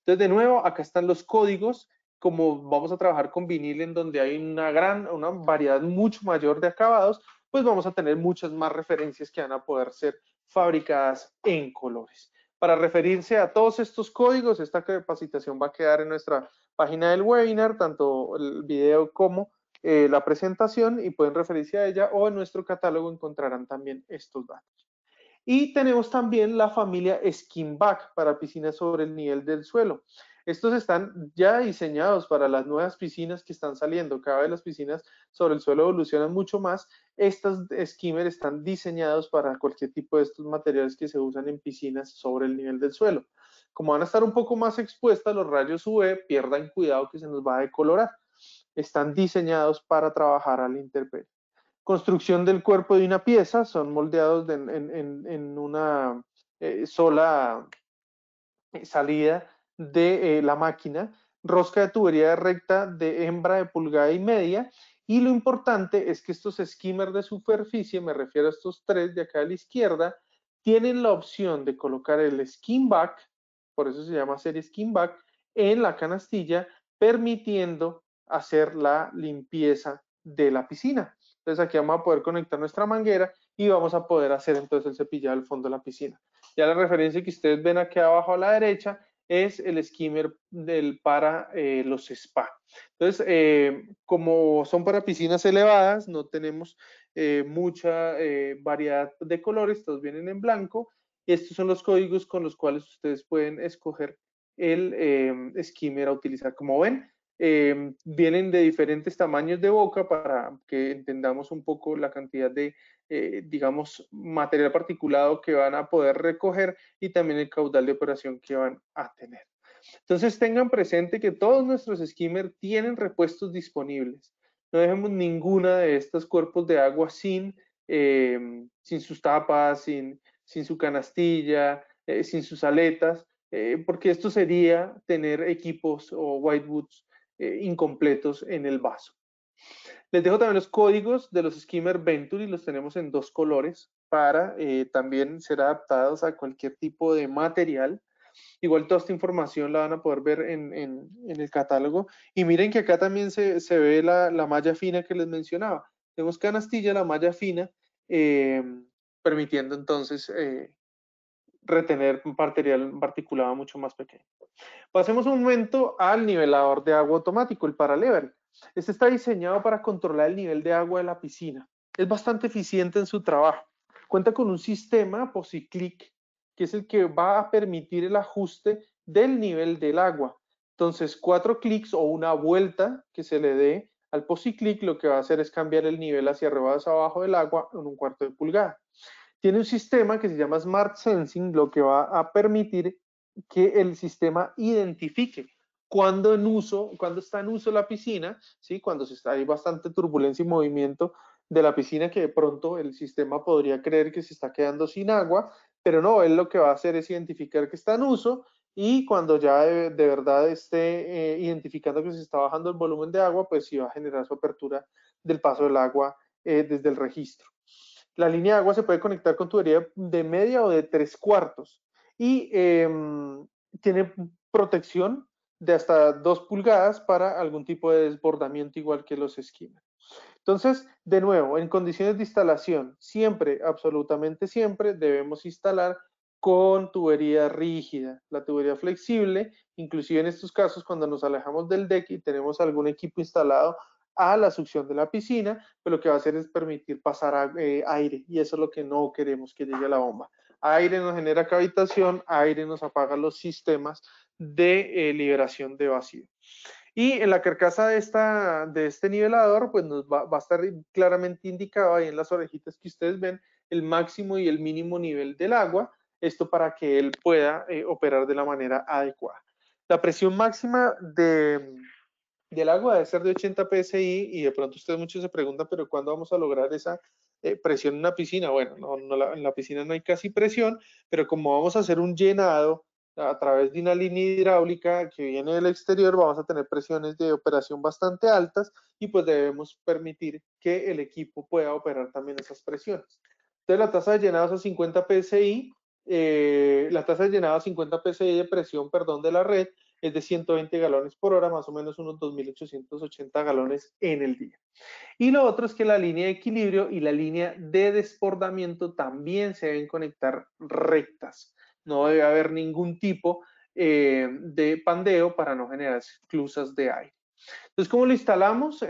Entonces, de nuevo, acá están los códigos, como vamos a trabajar con vinil en donde hay una gran, una variedad mucho mayor de acabados, pues vamos a tener muchas más referencias que van a poder ser fabricadas en colores para referirse a todos estos códigos. Esta capacitación va a quedar en nuestra página del webinar, tanto el video como eh, la presentación y pueden referirse a ella o en nuestro catálogo encontrarán también estos datos. Y tenemos también la familia Skinback para piscinas sobre el nivel del suelo. Estos están ya diseñados para las nuevas piscinas que están saliendo. Cada vez las piscinas sobre el suelo evolucionan mucho más. Estas skimmers están diseñados para cualquier tipo de estos materiales que se usan en piscinas sobre el nivel del suelo. Como van a estar un poco más expuestas, los rayos UV pierdan cuidado que se nos va a decolorar. Están diseñados para trabajar al interpel. Construcción del cuerpo de una pieza, son moldeados en, una eh, sola eh, salida de eh, la máquina, rosca de tubería recta de hembra de pulgada y media. Y lo importante es que estos skimmers de superficie, me refiero a estos tres de acá a la izquierda, tienen la opción de colocar el skin back, por eso se llama serie skin back, en la canastilla, permitiendo hacer la limpieza de la piscina. Entonces aquí vamos a poder conectar nuestra manguera y vamos a poder hacer entonces el cepillado del fondo de la piscina. Ya la referencia que ustedes ven aquí abajo a la derecha es el skimmer del, para eh, los spa. Entonces, eh, como son para piscinas elevadas, no tenemos eh, mucha variedad de colores, todos vienen en blanco. Estos son los códigos con los cuales ustedes pueden escoger el skimmer a utilizar. Como ven, Em, vienen de diferentes tamaños de boca para que entendamos un poco la cantidad de, eh, digamos, material particulado que van a poder recoger y también el caudal de operación que van a tener. Entonces tengan presente que todos nuestros skimmer tienen repuestos disponibles. No dejemos ninguna de estos cuerpos de agua sin, em, sin sus tapas, sin, sin su canastilla, eh, sin sus aletas, eh, porque esto sería tener equipos o whiteboots eh, incompletos en el vaso. Les dejo también los códigos de los Skimmer Venturi, los tenemos en dos colores para eh, también ser adaptados a cualquier tipo de material. Igual toda esta información la van a poder ver en, el catálogo. Y miren que acá también se, ve la, malla fina que les mencionaba. Tenemos canastilla, la malla fina, eh, permitiendo entonces retener un material particulado mucho más pequeño. Pasemos un momento al nivelador de agua automático, el Paralever. Este está diseñado para controlar el nivel de agua de la piscina. Es bastante eficiente en su trabajo. Cuenta con un sistema PosiClick, que es el que va a permitir el ajuste del nivel del agua. Entonces, cuatro clics o una vuelta que se le dé al PosiClick lo que va a hacer es cambiar el nivel hacia arriba o hacia abajo del agua en un cuarto de pulgada tiene un sistema que se llama Smart Sensing, lo que va a permitir que el sistema identifique cuando en uso, cuando está en uso la piscina, ¿sí? cuando se está, hay bastante turbulencia y movimiento de la piscina que de pronto el sistema podría creer que se está quedando sin agua, pero no, él lo que va a hacer es identificar que está en uso y cuando ya de, verdad esté eh, identificando que se está bajando el volumen de agua, pues sí va a generar su apertura del paso del agua eh, desde el registro. La línea de agua se puede conectar con tubería de media o de tres cuartos y em, tiene protección de hasta dos pulgadas para algún tipo de desbordamiento igual que los esquinas. Entonces, de nuevo, en condiciones de instalación, siempre, absolutamente siempre, debemos instalar con tubería rígida. La tubería flexible, inclusive en estos casos, cuando nos alejamos del deck y tenemos algún equipo instalado, a la succión de la piscina, pero pues lo que va a hacer es permitir pasar eh, aire y eso es lo que no queremos que llegue a la bomba. Aire nos genera cavitación, aire nos apaga los sistemas de eh, liberación de vacío. Y en la carcasa de, esta, de este nivelador, pues nos va, a estar claramente indicado ahí en las orejitas que ustedes ven el máximo y el mínimo nivel del agua, esto para que él pueda eh, operar de la manera adecuada. La presión máxima de, del agua debe ser de 80 psi y de pronto ustedes muchos se preguntan, pero ¿cuándo vamos a lograr esa eh, presión en una piscina? Bueno, en la piscina no hay casi presión, pero como vamos a hacer un llenado a través de una línea hidráulica que viene del exterior, vamos a tener presiones de operación bastante altas y pues debemos permitir que el equipo pueda operar también esas presiones. Entonces la tasa de llenado a 50 psi, eh, la tasa de llenado a 50 psi de presión, perdón, de la red es de 120 galones por hora, más o menos unos 2.880 galones en el día. Y lo otro es que la línea de equilibrio y la línea de desbordamiento también se deben conectar rectas. No debe haber ningún tipo eh, de pandeo para no generar esclusas de aire. Entonces, ¿cómo lo instalamos?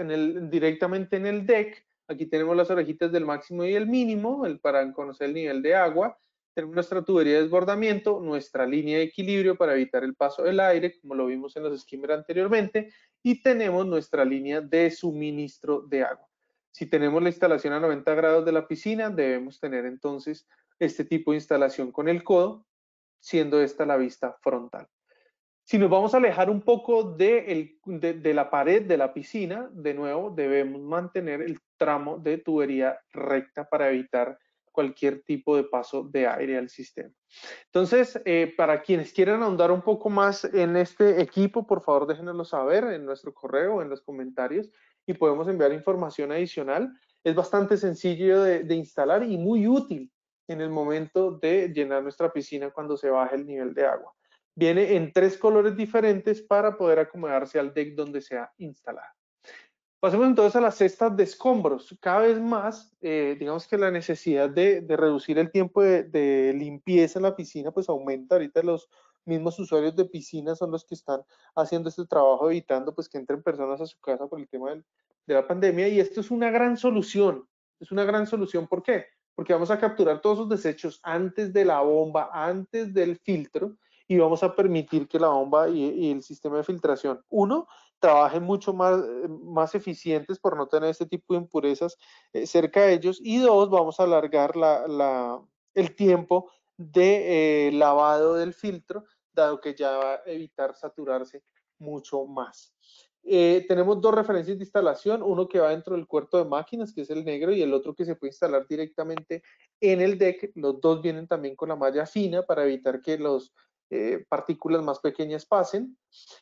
directamente en el deck. Aquí tenemos las orejitas del máximo y el mínimo el, para conocer el nivel de agua. Tenemos nuestra tubería de desbordamiento, nuestra línea de equilibrio para evitar el paso del aire, como lo vimos en los skimmer anteriormente, y tenemos nuestra línea de suministro de agua. Si tenemos la instalación a 90 grados de la piscina, debemos tener entonces este tipo de instalación con el codo, siendo esta la vista frontal. Si nos vamos a alejar un poco de, de, la pared de la piscina, de nuevo debemos mantener el tramo de tubería recta para evitar cualquier tipo de paso de aire al sistema. Entonces, eh, para quienes quieran ahondar un poco más en este equipo, por favor déjenoslo saber en nuestro correo, en los comentarios, y podemos enviar información adicional. Es bastante sencillo de, instalar y muy útil en el momento de llenar nuestra piscina cuando se baja el nivel de agua. Viene en tres colores diferentes para poder acomodarse al deck donde sea instalado. Pasemos entonces a las cestas de escombros. Cada vez más, eh, digamos que la necesidad de, reducir el tiempo de, limpieza en la piscina, pues aumenta. Ahorita los mismos usuarios de piscina son los que están haciendo este trabajo, evitando pues que entren personas a su casa por el tema de la pandemia. Y esto es una gran solución. Es una gran solución. ¿Por qué? Porque vamos a capturar todos esos desechos antes de la bomba, antes del filtro, y vamos a permitir que la bomba y el sistema de filtración, uno, trabajen mucho más, eh, más eficientes por no tener este tipo de impurezas eh, cerca de ellos. Y dos, vamos a alargar la, el tiempo de eh, lavado del filtro, dado que ya va a evitar saturarse mucho más. tenemos dos referencias de instalación, uno que va dentro del cuarto de máquinas, que es el negro, y el otro que se puede instalar directamente en el deck. Los dos vienen también con la malla fina para evitar que los eh, partículas más pequeñas pasen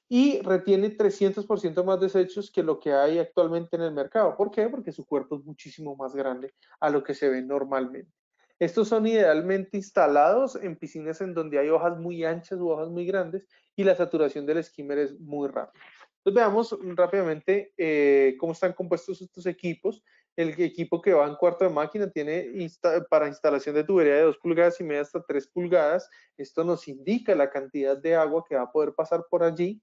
y retiene 300% más desechos que lo que hay actualmente en el mercado. ¿Por qué? Porque su cuerpo es muchísimo más grande a lo que se ve normalmente. Estos son idealmente instalados en piscinas en donde hay hojas muy anchas u hojas muy grandes y la saturación del skimmer es muy rápida. Entonces veamos rápidamente eh, cómo están compuestos estos equipos el equipo que va en cuarto de máquina tiene para instalación de tubería de 2 pulgadas y media hasta 3 pulgadas. Esto nos indica la cantidad de agua que va a poder pasar por allí.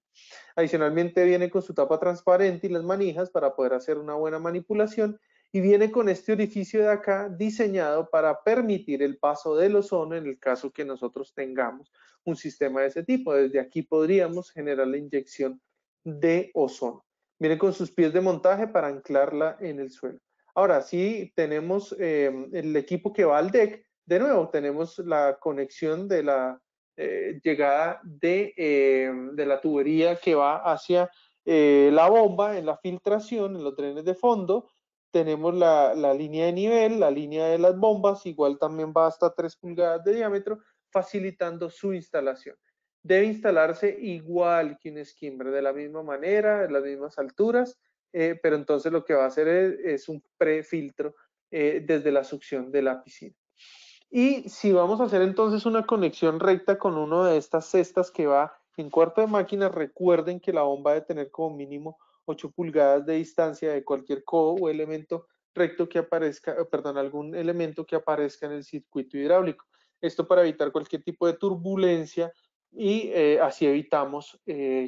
Adicionalmente viene con su tapa transparente y las manijas para poder hacer una buena manipulación. Y viene con este orificio de acá diseñado para permitir el paso del ozono en el caso que nosotros tengamos un sistema de ese tipo. Desde aquí podríamos generar la inyección de ozono. Viene con sus pies de montaje para anclarla en el suelo. Ahora, sí tenemos em, el equipo que va al deck, de nuevo tenemos la conexión de la eh, llegada em, de, la tubería que va hacia eh, la bomba, en la filtración, en los trenes de fondo. Tenemos la, línea de nivel, la línea de las bombas, igual también va hasta 3 pulgadas de diámetro, facilitando su instalación. Debe instalarse igual que un esquimbre, de la misma manera, en las mismas alturas eh, pero entonces lo que va a hacer es, un prefiltro filtro eh, desde la succión de la piscina. Y si vamos a hacer entonces una conexión recta con una de estas cestas que va en cuarto de máquina, recuerden que la bomba debe tener como mínimo 8 pulgadas de distancia de cualquier co o elemento recto que aparezca, eh, perdón, algún elemento que aparezca en el circuito hidráulico. Esto para evitar cualquier tipo de turbulencia y así evitamos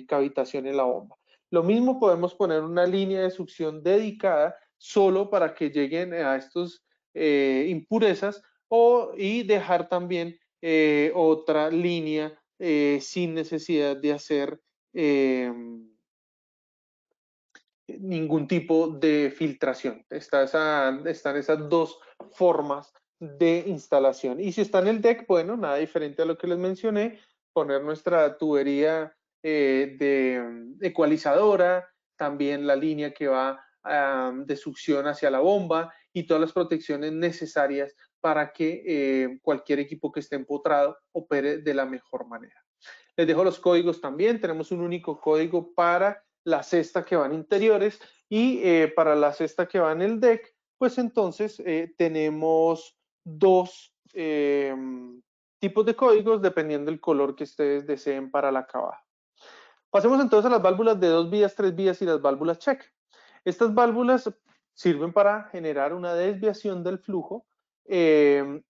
cavitación en la bomba. Lo mismo podemos poner una línea de succión dedicada solo para que lleguen a estas eh, impurezas o, y dejar también eh, otra línea eh, sin necesidad de hacer em, ningún tipo de filtración. Está están esas dos formas de instalación. Y si está en el deck, bueno, nada diferente a lo que les mencioné, poner nuestra tubería eh, de mm, ecualizadora, también la línea que va ah, de succión hacia la bomba y todas las protecciones necesarias para que eh, cualquier equipo que esté empotrado opere de la mejor manera. Les dejo los códigos también. Tenemos un único código para la cesta que va en interiores y eh, para la cesta que va en el deck, pues entonces tenemos dos mm, tipos de códigos dependiendo del color que ustedes deseen para la caba. Pasemos entonces a las válvulas de dos vías, tres vías y las válvulas check. Estas válvulas sirven para generar una desviación del flujo em,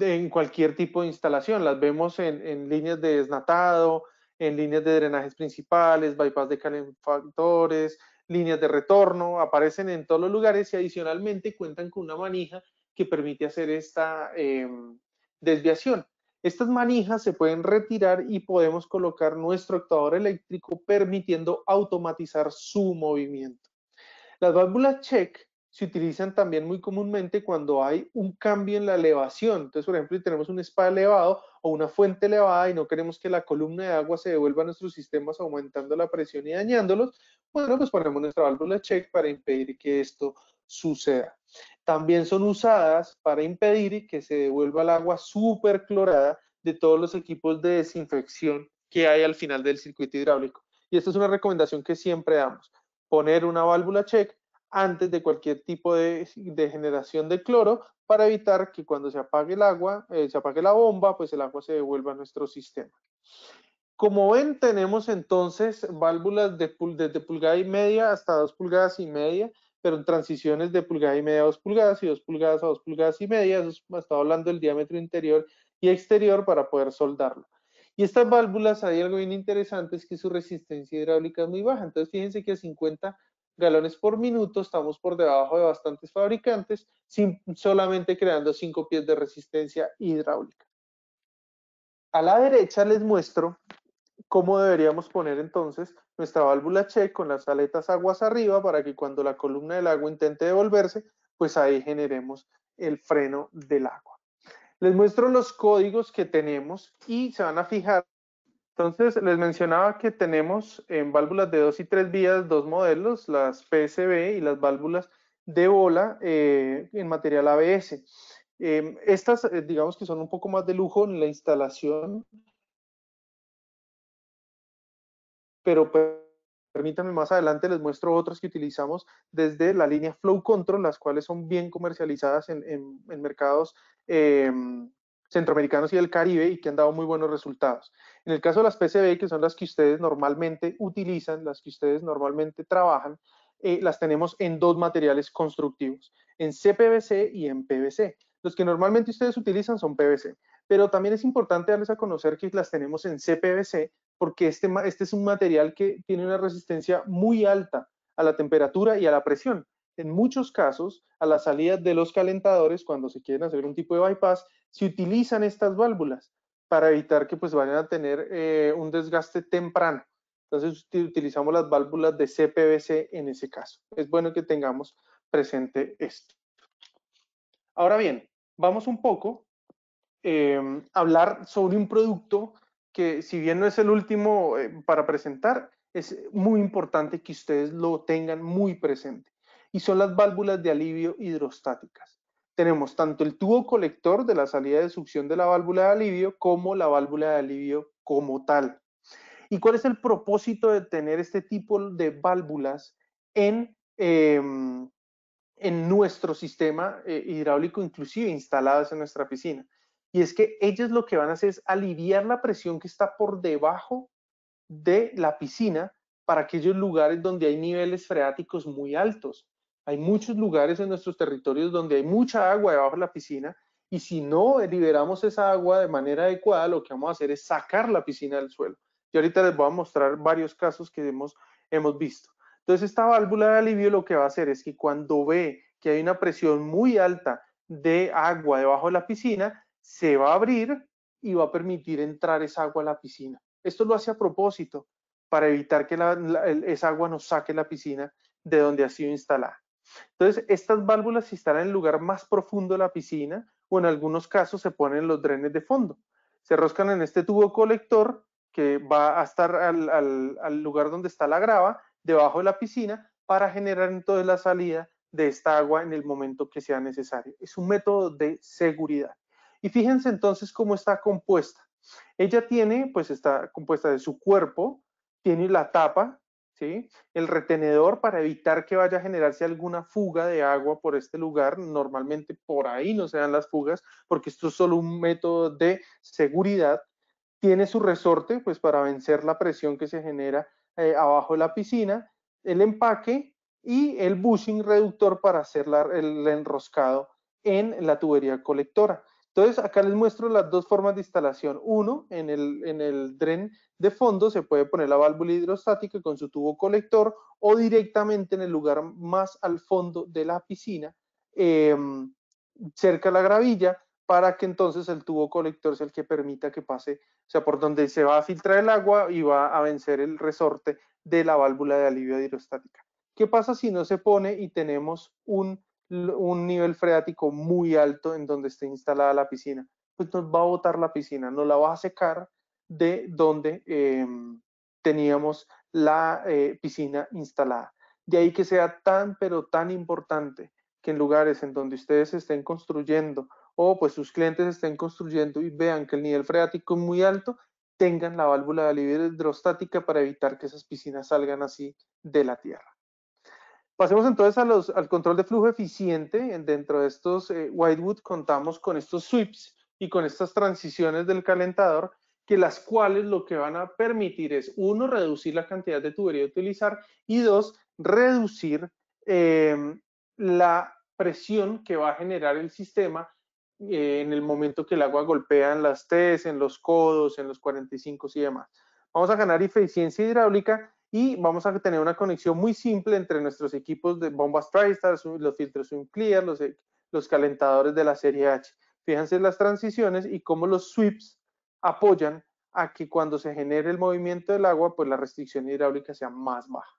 en cualquier tipo de instalación. Las vemos en, líneas de desnatado, en líneas de drenajes principales, bypass de calefactores, líneas de retorno, aparecen en todos los lugares y adicionalmente cuentan con una manija que permite hacer esta em, desviación. Estas manijas se pueden retirar y podemos colocar nuestro actuador eléctrico permitiendo automatizar su movimiento. Las válvulas check se utilizan también muy comúnmente cuando hay un cambio en la elevación. Entonces, por ejemplo, si tenemos un spa elevado o una fuente elevada y no queremos que la columna de agua se devuelva a nuestros sistemas aumentando la presión y dañándolos, bueno, pues ponemos nuestra válvula check para impedir que esto suceda también son usadas para impedir que se devuelva el agua superclorada de todos los equipos de desinfección que hay al final del circuito hidráulico. Y esta es una recomendación que siempre damos, poner una válvula check antes de cualquier tipo de, generación de cloro para evitar que cuando se apague el agua, eh, se apague la bomba, pues el agua se devuelva a nuestro sistema. Como ven, tenemos entonces válvulas de desde pulgada y media hasta dos pulgadas y media pero en transiciones de pulgada y media a dos pulgadas y dos pulgadas a dos pulgadas y media, eso estaba hablando del diámetro interior y exterior para poder soldarlo. Y estas válvulas, hay algo bien interesante, es que su resistencia hidráulica es muy baja, entonces fíjense que a 50 galones por minuto estamos por debajo de bastantes fabricantes, solamente creando 5 pies de resistencia hidráulica. A la derecha les muestro ¿Cómo deberíamos poner entonces nuestra válvula check con las aletas aguas arriba para que cuando la columna del agua intente devolverse, pues ahí generemos el freno del agua? Les muestro los códigos que tenemos y se van a fijar entonces, les mencionaba que tenemos en válvulas de dos y tres vías dos modelos, las PSB y las válvulas de bola eh, en material ABS. Em, estas, eh, digamos que son un poco más de lujo en la instalación pero pues, permítanme más adelante les muestro otras que utilizamos desde la línea Flow Control, las cuales son bien comercializadas en, mercados em, centroamericanos y del Caribe y que han dado muy buenos resultados. En el caso de las PCB, que son las que ustedes normalmente utilizan, las que ustedes normalmente trabajan, eh, las tenemos en dos materiales constructivos, en CPVC y en PVC. Los que normalmente ustedes utilizan son PVC, pero también es importante darles a conocer que las tenemos en CPVC porque este, este es un material que tiene una resistencia muy alta a la temperatura y a la presión. En muchos casos, a la salida de los calentadores, cuando se quieren hacer un tipo de bypass, se utilizan estas válvulas para evitar que pues vayan a tener eh, un desgaste temprano. Entonces utilizamos las válvulas de CPVC en ese caso. Es bueno que tengamos presente esto. Ahora bien, vamos un poco a em, hablar sobre un producto que si bien no es el último eh, para presentar, es muy importante que ustedes lo tengan muy presente. Y son las válvulas de alivio hidrostáticas. Tenemos tanto el tubo colector de la salida de succión de la válvula de alivio como la válvula de alivio como tal. ¿Y cuál es el propósito de tener este tipo de válvulas en, em, en nuestro sistema eh, hidráulico, inclusive instaladas en nuestra piscina? Y es que ellas lo que van a hacer es aliviar la presión que está por debajo de la piscina para aquellos lugares donde hay niveles freáticos muy altos. Hay muchos lugares en nuestros territorios donde hay mucha agua debajo de la piscina y si no liberamos esa agua de manera adecuada, lo que vamos a hacer es sacar la piscina del suelo. Y ahorita les voy a mostrar varios casos que hemos, hemos visto. Entonces, esta válvula de alivio lo que va a hacer es que cuando ve que hay una presión muy alta de agua debajo de la piscina, se va a abrir y va a permitir entrar esa agua a la piscina. Esto lo hace a propósito para evitar que esa agua nos saque la piscina de donde ha sido instalada. Entonces, estas válvulas se instalan en el lugar más profundo de la piscina o en algunos casos se ponen los drenes de fondo. Se roscan en este tubo colector que va a estar al lugar donde está la grava, debajo de la piscina, para generar entonces la salida de esta agua en el momento que sea necesario. Es un método de seguridad. Y fíjense entonces cómo está compuesta. Ella tiene, pues está compuesta de su cuerpo, tiene la tapa, ¿sí? el retenedor para evitar que vaya a generarse alguna fuga de agua por este lugar. Normalmente por ahí no se dan las fugas porque esto es solo un método de seguridad. Tiene su resorte pues para vencer la presión que se genera eh, abajo de la piscina, el empaque y el bushing reductor para hacer el enroscado en la tubería colectora. Entonces, acá les muestro las dos formas de instalación. Uno, en el, en el dren de fondo se puede poner la válvula hidrostática con su tubo colector o directamente en el lugar más al fondo de la piscina, em, cerca a la gravilla, para que entonces el tubo colector sea el que permita que pase, o sea, por donde se va a filtrar el agua y va a vencer el resorte de la válvula de alivio hidrostática. ¿Qué pasa si no se pone y tenemos un un nivel freático muy alto en donde esté instalada la piscina, pues nos va a botar la piscina, nos la va a secar de donde em, teníamos la eh, piscina instalada. De ahí que sea tan, pero tan importante que en lugares en donde ustedes estén construyendo o pues sus clientes estén construyendo y vean que el nivel freático es muy alto, tengan la válvula de alivio hidrostática para evitar que esas piscinas salgan así de la tierra. Pasemos entonces al control de flujo eficiente. Dentro de estos eh, Whitewood contamos con estos sweeps y con estas transiciones del calentador, que las cuales lo que van a permitir es, uno, reducir la cantidad de tubería a utilizar y dos, reducir em, la presión que va a generar el sistema eh, en el momento que el agua golpea en las T, en los codos, en los 45 y demás. Vamos a ganar eficiencia hidráulica y vamos a tener una conexión muy simple entre nuestros equipos de bombas TriStar, los filtros Unclear, los, eh, los calentadores de la serie H. Fíjense las transiciones y cómo los sweeps apoyan a que cuando se genere el movimiento del agua, pues la restricción hidráulica sea más baja.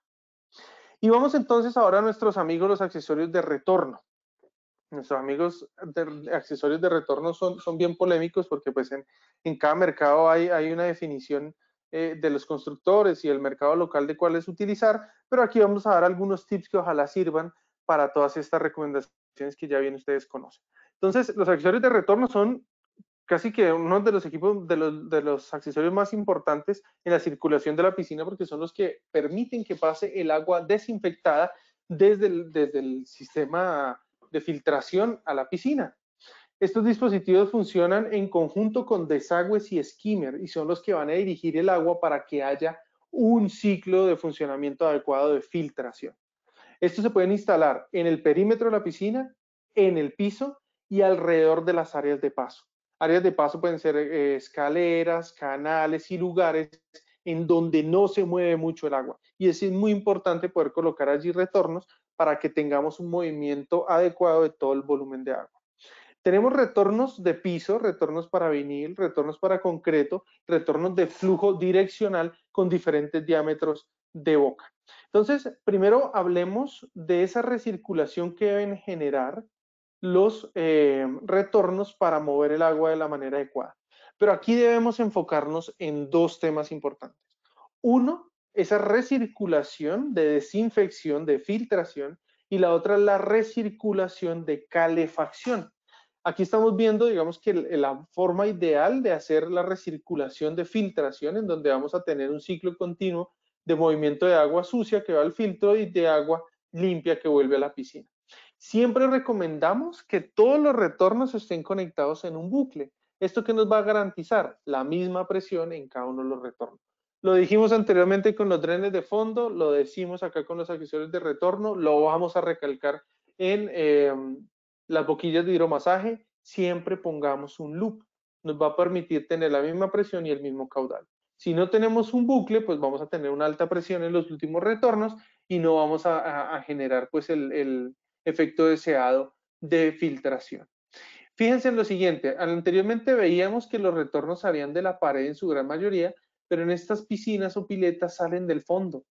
Y vamos entonces ahora a nuestros amigos los accesorios de retorno. Nuestros amigos de accesorios de retorno son, son bien polémicos porque pues en, en cada mercado hay, hay una definición eh, de los constructores y el mercado local de cuáles utilizar, pero aquí vamos a dar algunos tips que ojalá sirvan para todas estas recomendaciones que ya bien ustedes conocen. Entonces, los accesorios de retorno son casi que uno de los equipos de los, accesorios más importantes en la circulación de la piscina porque son los que permiten que pase el agua desinfectada desde el sistema de filtración a la piscina. Estos dispositivos funcionan en conjunto con desagües y skimmer y son los que van a dirigir el agua para que haya un ciclo de funcionamiento adecuado de filtración. Estos se pueden instalar en el perímetro de la piscina, en el piso y alrededor de las áreas de paso. Áreas de paso pueden ser eh, escaleras, canales y lugares en donde no se mueve mucho el agua. Y es muy importante poder colocar allí retornos para que tengamos un movimiento adecuado de todo el volumen de agua. Tenemos retornos de piso, retornos para vinil, retornos para concreto, retornos de flujo direccional con diferentes diámetros de boca. Entonces, primero hablemos de esa recirculación que deben generar los eh, retornos para mover el agua de la manera adecuada. Pero aquí debemos enfocarnos en dos temas importantes. Uno, esa recirculación de desinfección, de filtración, y la otra, la recirculación de calefacción. Aquí estamos viendo, digamos, que la forma ideal de hacer la recirculación de filtración, en donde vamos a tener un ciclo continuo de movimiento de agua sucia que va al filtro y de agua limpia que vuelve a la piscina. Siempre recomendamos que todos los retornos estén conectados en un bucle. ¿Esto que nos va a garantizar? La misma presión en cada uno de los retornos. Lo dijimos anteriormente con los drenes de fondo, lo decimos acá con los accesorios de retorno, lo vamos a recalcar en, eh, las boquillas de hidromasaje, siempre pongamos un loop. Nos va a permitir tener la misma presión y el mismo caudal. Si no tenemos un bucle, pues vamos a tener una alta presión en los últimos retornos y no vamos a, generar pues el efecto deseado de filtración. Fíjense en lo siguiente, anteriormente veíamos que los retornos salían de la pared en su gran mayoría, pero en estas piscinas o piletas salen del fondo.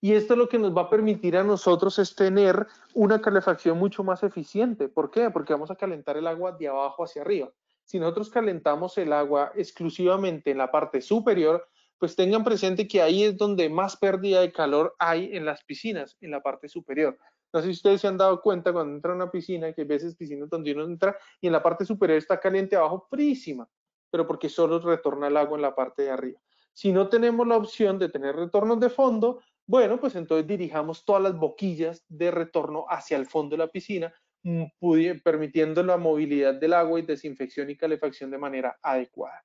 Y esto lo que nos va a permitir a nosotros es tener una calefacción mucho más eficiente. ¿Por qué? Porque vamos a calentar el agua de abajo hacia arriba. Si nosotros calentamos el agua exclusivamente en la parte superior, pues tengan presente que ahí es donde más pérdida de calor hay en las piscinas, en la parte superior. No sé si ustedes se han dado cuenta cuando entra a una piscina, que hay veces piscinas donde uno entra y en la parte superior está caliente, abajo frísima, pero porque solo retorna el agua en la parte de arriba. Si no tenemos la opción de tener retornos de fondo, bueno, pues entonces dirijamos todas las boquillas de retorno hacia el fondo de la piscina, mm, permitiendo la movilidad del agua y desinfección y calefacción de manera adecuada.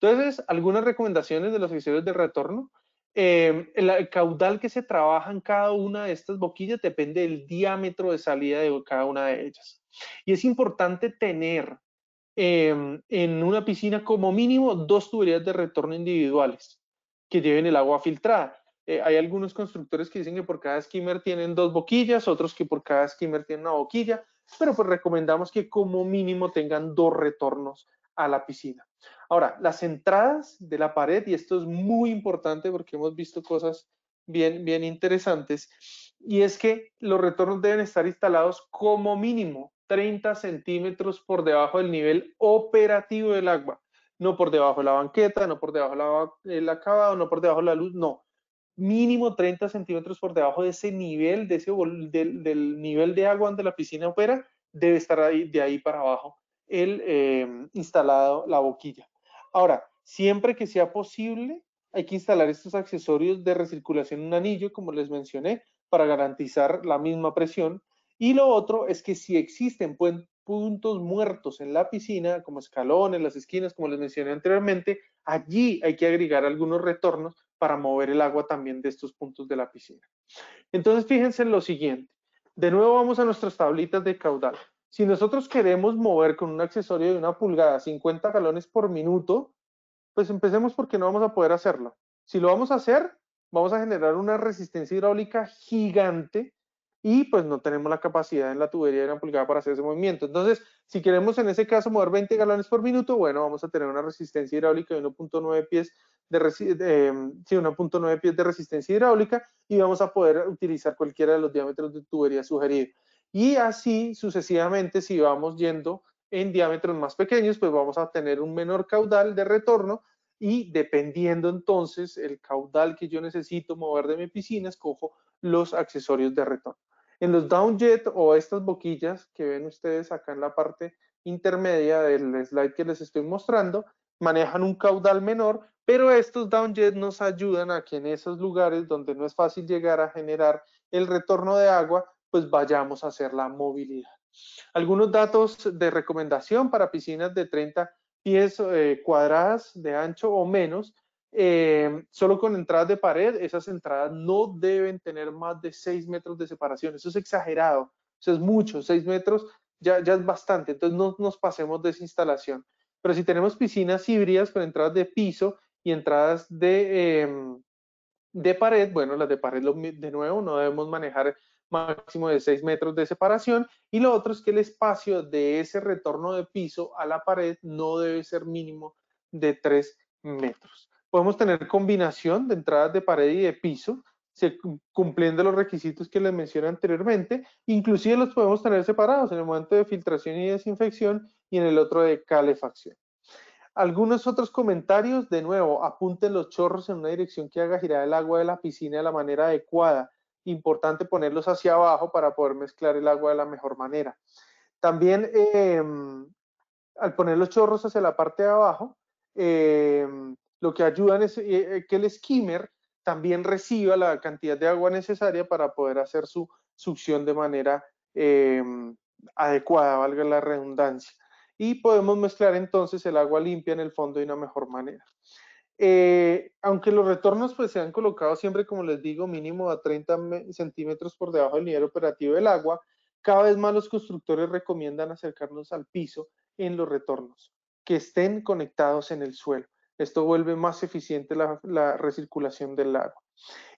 Entonces, algunas recomendaciones de los ejercicios de retorno. Em, el caudal que se trabaja en cada una de estas boquillas depende del diámetro de salida de cada una de ellas. Y es importante tener em, en una piscina como mínimo dos tuberías de retorno individuales que lleven el agua filtrada eh, hay algunos constructores que dicen que por cada skimmer tienen dos boquillas, otros que por cada skimmer tienen una boquilla, pero pues recomendamos que como mínimo tengan dos retornos a la piscina. Ahora, las entradas de la pared, y esto es muy importante porque hemos visto cosas bien, bien interesantes, y es que los retornos deben estar instalados como mínimo 30 centímetros por debajo del nivel operativo del agua, no por debajo de la banqueta, no por debajo del acabado, no por debajo de la luz, no, mínimo 30 centímetros por debajo de ese nivel, de del, nivel de agua donde la piscina opera, debe estar ahí, de ahí para abajo el, eh, instalado la boquilla. Ahora, siempre que sea posible, hay que instalar estos accesorios de recirculación en un anillo, como les mencioné, para garantizar la misma presión. Y lo otro es que si existen puntos muertos en la piscina, como escalones, las esquinas, como les mencioné anteriormente, allí hay que agregar algunos retornos para mover el agua también de estos puntos de la piscina. Entonces, fíjense en lo siguiente. De nuevo vamos a nuestras tablitas de caudal. Si nosotros queremos mover con un accesorio de una pulgada 50 galones por minuto, pues empecemos porque no vamos a poder hacerlo. Si lo vamos a hacer, vamos a generar una resistencia hidráulica gigante y pues no tenemos la capacidad en la tubería de gran pulgada para hacer ese movimiento. Entonces, si queremos en ese caso mover 20 galones por minuto, bueno, vamos a tener una resistencia hidráulica de 1.9 pies de, em, sí, pies de resistencia hidráulica y vamos a poder utilizar cualquiera de los diámetros de tubería sugerido Y así sucesivamente, si vamos yendo en diámetros más pequeños, pues vamos a tener un menor caudal de retorno y dependiendo entonces el caudal que yo necesito mover de mi piscina, escojo los accesorios de retorno. En los downjet o estas boquillas que ven ustedes acá en la parte intermedia del slide que les estoy mostrando, manejan un caudal menor, pero estos downjet nos ayudan a que en esos lugares donde no es fácil llegar a generar el retorno de agua, pues vayamos a hacer la movilidad. Algunos datos de recomendación para piscinas de 30 pies eh, cuadradas de ancho o menos eh, solo con entradas de pared, esas entradas no deben tener más de 6 metros de separación. Eso es exagerado, eso es mucho, 6 metros ya, es bastante, entonces no nos pasemos de esa instalación. Pero si tenemos piscinas híbridas con entradas de piso y entradas de, em, de pared, bueno, las de pared de nuevo no debemos manejar máximo de 6 metros de separación y lo otro es que el espacio de ese retorno de piso a la pared no debe ser mínimo de 3 metros. Podemos tener combinación de entradas de pared y de piso, cumpliendo los requisitos que les mencioné anteriormente. Inclusive los podemos tener separados en el momento de filtración y desinfección y en el otro de calefacción. Algunos otros comentarios, de nuevo, apunten los chorros en una dirección que haga girar el agua de la piscina de la manera adecuada. Importante ponerlos hacia abajo para poder mezclar el agua de la mejor manera. También em, al poner los chorros hacia la parte de abajo, em, lo que ayuda es eh, eh, que el skimmer también reciba la cantidad de agua necesaria para poder hacer su succión de manera em, adecuada, valga la redundancia. Y podemos mezclar entonces el agua limpia en el fondo de una mejor manera. Eh, aunque los retornos pues, se han colocado siempre, como les digo, mínimo a 30 centímetros por debajo del nivel operativo del agua, cada vez más los constructores recomiendan acercarnos al piso en los retornos, que estén conectados en el suelo. Esto vuelve más eficiente la, recirculación del agua.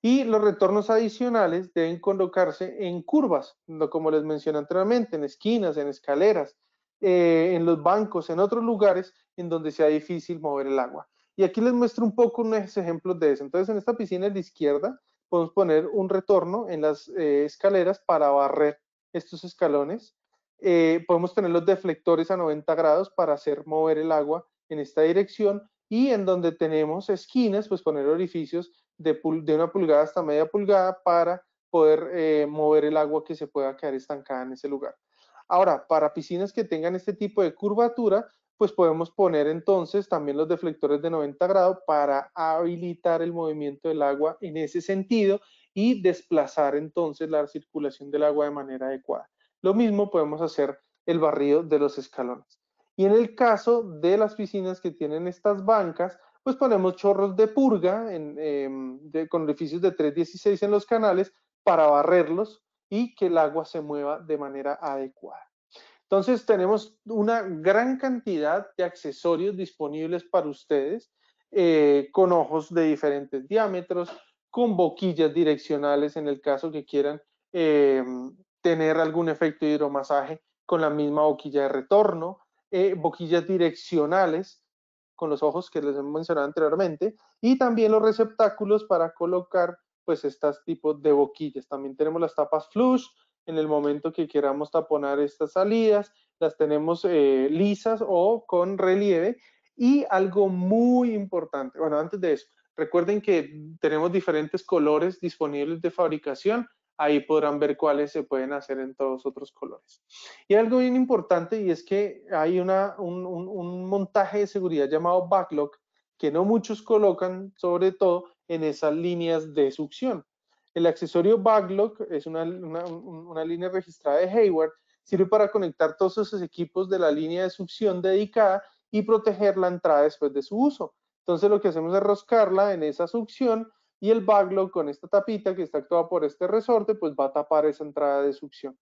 Y los retornos adicionales deben colocarse en curvas, como les mencioné anteriormente, en esquinas, en escaleras, eh, en los bancos, en otros lugares en donde sea difícil mover el agua. Y aquí les muestro un poco unos ejemplos de eso. Entonces, en esta piscina de la izquierda podemos poner un retorno en las eh, escaleras para barrer estos escalones. Eh, podemos tener los deflectores a 90 grados para hacer mover el agua en esta dirección y en donde tenemos esquinas, pues poner orificios de, una pulgada hasta media pulgada para poder eh, mover el agua que se pueda quedar estancada en ese lugar. Ahora, para piscinas que tengan este tipo de curvatura, pues podemos poner entonces también los deflectores de 90 grados para habilitar el movimiento del agua en ese sentido y desplazar entonces la circulación del agua de manera adecuada. Lo mismo podemos hacer el barrido de los escalones. Y en el caso de las piscinas que tienen estas bancas, pues ponemos chorros de purga em, con orificios de 3.16 en los canales para barrerlos y que el agua se mueva de manera adecuada. Entonces tenemos una gran cantidad de accesorios disponibles para ustedes, eh, con ojos de diferentes diámetros, con boquillas direccionales en el caso que quieran em, tener algún efecto de hidromasaje con la misma boquilla de retorno, eh, boquillas direccionales con los ojos que les he mencionado anteriormente y también los receptáculos para colocar pues estas tipos de boquillas. También tenemos las tapas flush en el momento que queramos taponar estas salidas, las tenemos eh, lisas o con relieve y algo muy importante, bueno, antes de eso, recuerden que tenemos diferentes colores disponibles de fabricación Ahí podrán ver cuáles se pueden hacer en todos otros colores. Y algo bien importante y es que hay un, montaje de seguridad llamado backlog que no muchos colocan, sobre todo en esas líneas de succión. El accesorio Backlog es una, una, línea registrada de Hayward, sirve para conectar todos esos equipos de la línea de succión dedicada y proteger la entrada después de su uso. Entonces lo que hacemos es roscarla en esa succión y el backlog con esta tapita que está actuada por este resorte, pues va a tapar esa entrada de succión.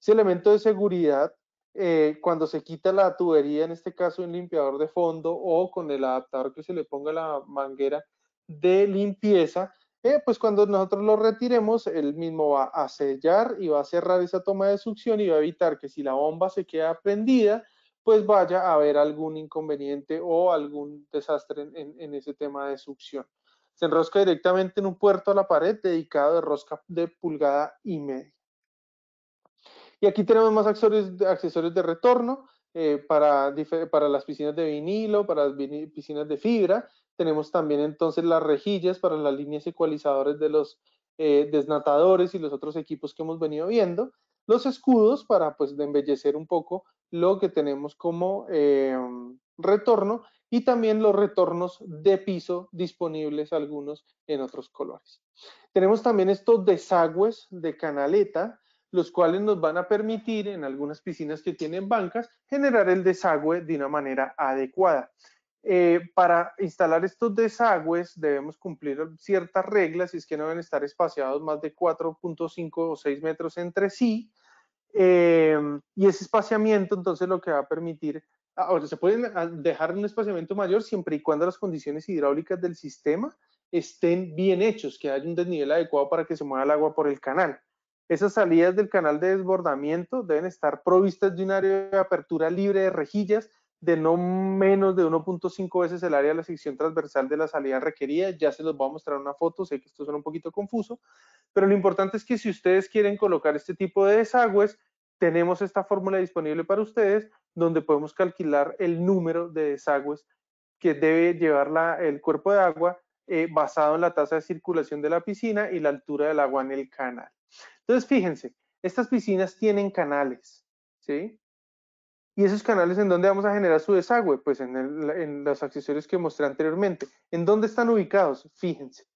Ese elemento de seguridad, eh, cuando se quita la tubería, en este caso un limpiador de fondo o con el adaptador que se le ponga la manguera de limpieza, eh, pues cuando nosotros lo retiremos, el mismo va a sellar y va a cerrar esa toma de succión y va a evitar que si la bomba se queda prendida, pues vaya a haber algún inconveniente o algún desastre en ese tema de succión se enrosca directamente en un puerto a la pared dedicado de rosca de pulgada y media. Y aquí tenemos más accesorios, de retorno eh, para, las piscinas de vinilo, para las piscinas de fibra. Tenemos también entonces las rejillas para las líneas ecualizadores de los eh, desnatadores y los otros equipos que hemos venido viendo. Los escudos para pues embellecer un poco lo que tenemos como eh, retorno y también los retornos de piso disponibles algunos en otros colores. Tenemos también estos desagües de canaleta, los cuales nos van a permitir en algunas piscinas que tienen bancas generar el desagüe de una manera adecuada. Eh, para instalar estos desagües debemos cumplir ciertas reglas y es que no deben estar espaciados más de 4.5 o 6 metros entre sí. Eh, y ese espaciamiento entonces lo que va a permitir Ahora, se pueden ah, dejar un espaciamiento mayor siempre y cuando las condiciones hidráulicas del sistema estén bien hechos, que haya un desnivel adecuado para que se mueva el agua por el canal. Esas salidas del canal de desbordamiento deben estar provistas de un área de apertura libre de rejillas de no menos de 1.5 veces el área de la sección transversal de la salida requerida. Ya se los voy a mostrar una foto, sé que esto suena un poquito confuso, pero lo importante es que si ustedes quieren colocar este tipo de desagües, tenemos esta fórmula disponible para ustedes donde podemos calcular el número de desagües que debe llevar el cuerpo de agua eh, basado en la tasa de circulación de la piscina y la altura del agua en el canal. Entonces, fíjense, estas piscinas tienen canales, ¿sí? ¿Y esos canales en dónde vamos a generar su desagüe? Pues en, en los accesorios que mostré anteriormente. ¿En dónde están ubicados? Fíjense.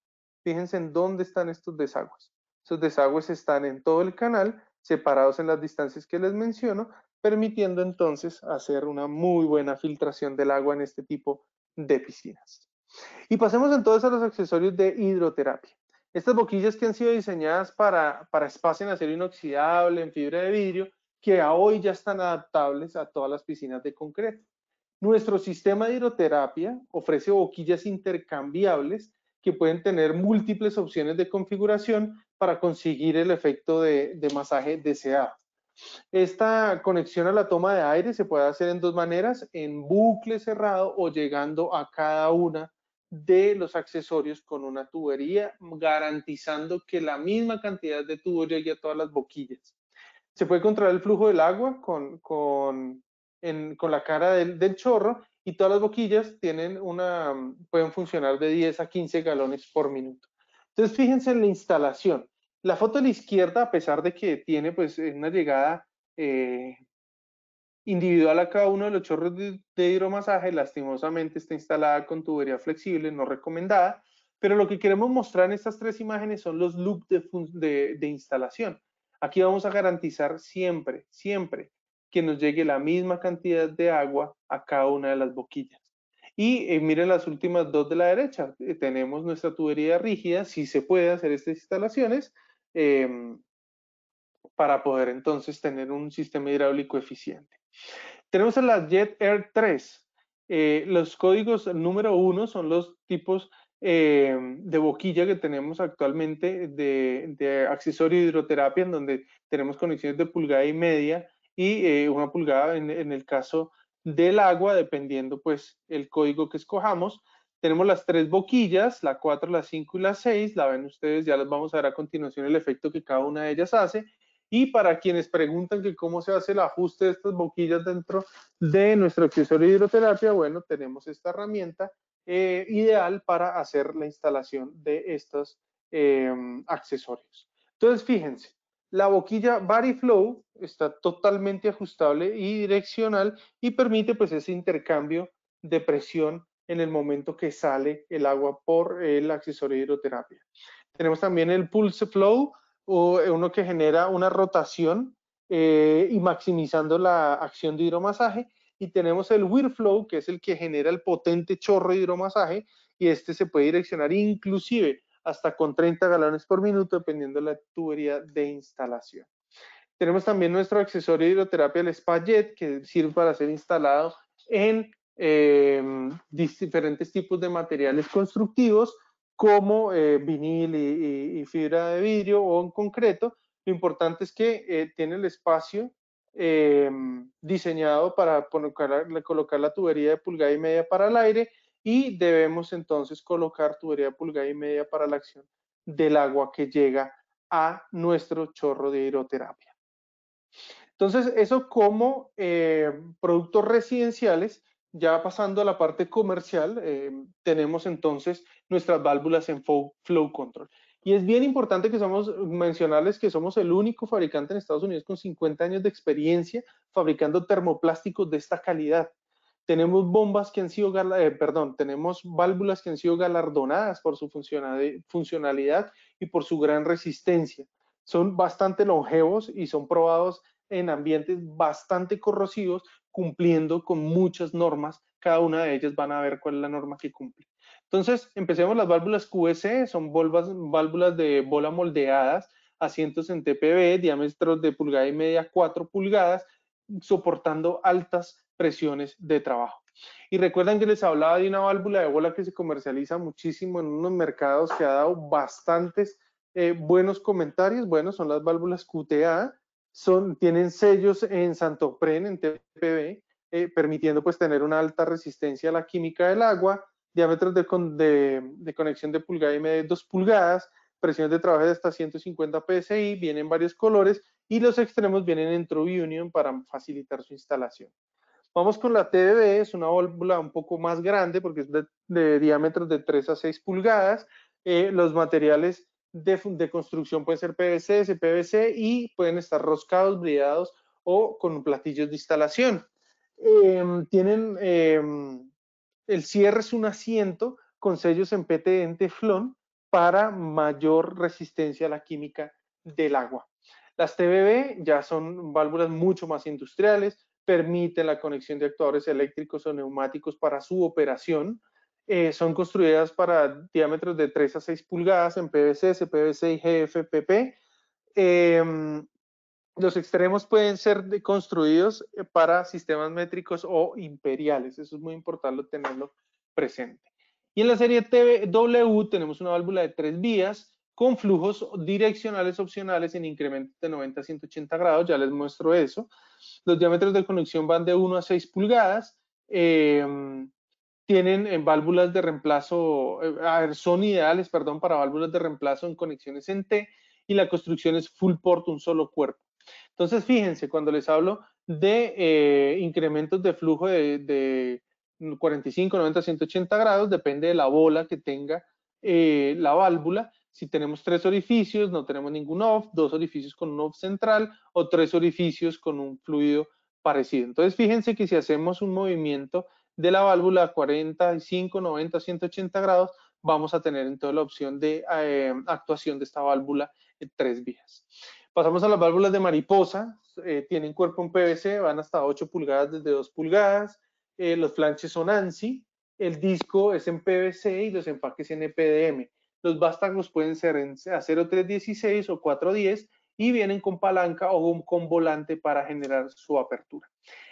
Fíjense en dónde están estos desagües. Esos desagües están en todo el canal, separados en las distancias que les menciono, permitiendo entonces hacer una muy buena filtración del agua en este tipo de piscinas. Y pasemos entonces a los accesorios de hidroterapia. Estas boquillas que han sido diseñadas para, para espacio en acero inoxidable, en fibra de vidrio, que a hoy ya están adaptables a todas las piscinas de concreto. Nuestro sistema de hidroterapia ofrece boquillas intercambiables que pueden tener múltiples opciones de configuración para conseguir el efecto de masaje deseado. Esta conexión a la toma de aire se puede hacer en dos maneras, en bucle cerrado o llegando a cada una de los accesorios con una tubería, garantizando que la misma cantidad de tubo llegue a todas las boquillas. Se puede controlar el flujo del agua con, la cara del, del, chorro y todas las boquillas tienen una, pueden funcionar de 10 a 15 galones por minuto. Entonces, fíjense en la instalación. La foto de la izquierda, a pesar de que tiene pues eh, una llegada eh, individual a cada uno de los chorros de, hidromasaje, lastimosamente está instalada con tubería flexible, no recomendada, pero lo que queremos mostrar en estas tres imágenes son los loops de, instalación. Aquí vamos a garantizar siempre, siempre que nos llegue la misma cantidad de agua a cada una de las boquillas. Y eh, miren las últimas dos de la derecha. tenemos nuestra tubería rígida, si se puede hacer estas instalaciones, Em, para poder entonces tener un sistema hidráulico eficiente. Tenemos en las Jet Air 3. Eh, los códigos número uno son los tipos em, de boquilla que tenemos actualmente de, accesorio hidroterapia, en donde tenemos conexiones de pulgada y media y eh, una pulgada en, en, el caso del agua, dependiendo pues el código que escojamos. Tenemos las tres boquillas, la 4, la 5 y la 6, la ven ustedes, ya las vamos a ver a continuación el efecto que cada una de ellas hace. Y para quienes preguntan que cómo se hace el ajuste de estas boquillas dentro de nuestro accesorio de hidroterapia, bueno, tenemos esta herramienta eh, ideal para hacer la instalación de estos eh, accesorios. Entonces, fíjense, la boquilla Body Flow está totalmente ajustable y direccional y permite pues ese intercambio de presión en el momento que sale el agua por el accesorio de hidroterapia. Tenemos también el pulse flow, o eh, uno que genera una rotación eh, y maximizando la acción de hidromasaje. Y tenemos el Whirl flow, que es el que genera el potente chorro de hidromasaje y este se puede direccionar inclusive hasta con 30 galones por minuto, dependiendo de la tubería de instalación. Tenemos también nuestro accesorio de hidroterapia, el SpaJet, que sirve para ser instalado en eh, diferentes tipos de materiales constructivos como eh, vinil y, fibra de vidrio o en concreto. Lo importante es que eh, tiene el espacio diseñado para colocar, la tubería de pulgada y media para el aire y debemos entonces colocar tubería de pulgada y media para la acción del agua que llega a nuestro chorro de hidroterapia. Entonces, eso como productos residenciales ya pasando a la parte comercial, eh, tenemos entonces nuestras válvulas en flow control. Y es bien importante que somos eh, mencionarles que somos el único fabricante en Estados Unidos con 50 años de experiencia fabricando termoplásticos de esta calidad. Tenemos bombas que han sido, eh, perdón, tenemos válvulas que han sido galardonadas por su funcionalidad y por su gran resistencia. Son bastante longevos y son probados en ambientes bastante corrosivos, cumpliendo con muchas normas. Cada una de ellas van a ver cuál es la norma que cumple. Entonces, empecemos las válvulas QC, son válvulas de bola moldeadas, asientos en TPB, diámetros de pulgada y media, 4 pulgadas, soportando altas presiones de trabajo. Y recuerdan que les hablaba de una válvula de bola que se comercializa muchísimo en unos mercados que ha dado bastantes eh, buenos comentarios. Bueno, son las válvulas QTA, tienen sellos en Santopren, en TPB, eh, permitiendo pues tener una alta resistencia a la química del agua, diámetros de, conexión de pulgada y media de 2 pulgadas, presiones de trabajo de hasta 150 psi, vienen varios colores y los extremos vienen en True Union para facilitar su instalación. Vamos con la TBB, es una válvula un poco más grande porque es de, diámetros de 3 a 6 pulgadas. Eh, los materiales de, construcción pueden ser PVC, CPVC y pueden estar roscados, brillados o con platillos de instalación. Em, tienen em, el cierre es un asiento con sellos en PTE en teflón para mayor resistencia a la química del agua. Las TBB ya son válvulas mucho más industriales, permiten la conexión de actuadores eléctricos o neumáticos para su operación, eh, son construidas para diámetros de 3 a 6 pulgadas en PVC, CPVC y GFPP. Em, los extremos pueden ser construidos eh, para sistemas métricos o imperiales. Eso es muy importante tenerlo presente. Y en la serie TW tenemos una válvula de tres vías con flujos direccionales opcionales en incremento de 90 a 180 grados. Ya les muestro eso. Los diámetros de conexión van de 1 a 6 pulgadas. Em, tienen válvulas de reemplazo, eh, son ideales, perdón, para válvulas de reemplazo en conexiones en T y la construcción es full port, un solo cuerpo. Entonces, fíjense, cuando les hablo de eh, incrementos de flujo de, 45, 90, 180 grados, depende de la bola que tenga eh, la válvula. Si tenemos tres orificios, no tenemos ningún off, dos orificios con un off central o tres orificios con un fluido parecido. Entonces, fíjense que si hacemos un movimiento de la válvula 45, 90, 180 grados, vamos a tener entonces la opción de eh, actuación de esta válvula en tres vías. Pasamos a las válvulas de mariposa, eh, tienen cuerpo en PVC, van hasta 8 pulgadas desde 2 pulgadas, eh, los flanches son ANSI, el disco es en PVC y los empaques en EPDM. Los vástagos pueden ser en, 3, 16 o 4, 10 y vienen con palanca o con volante para generar su apertura.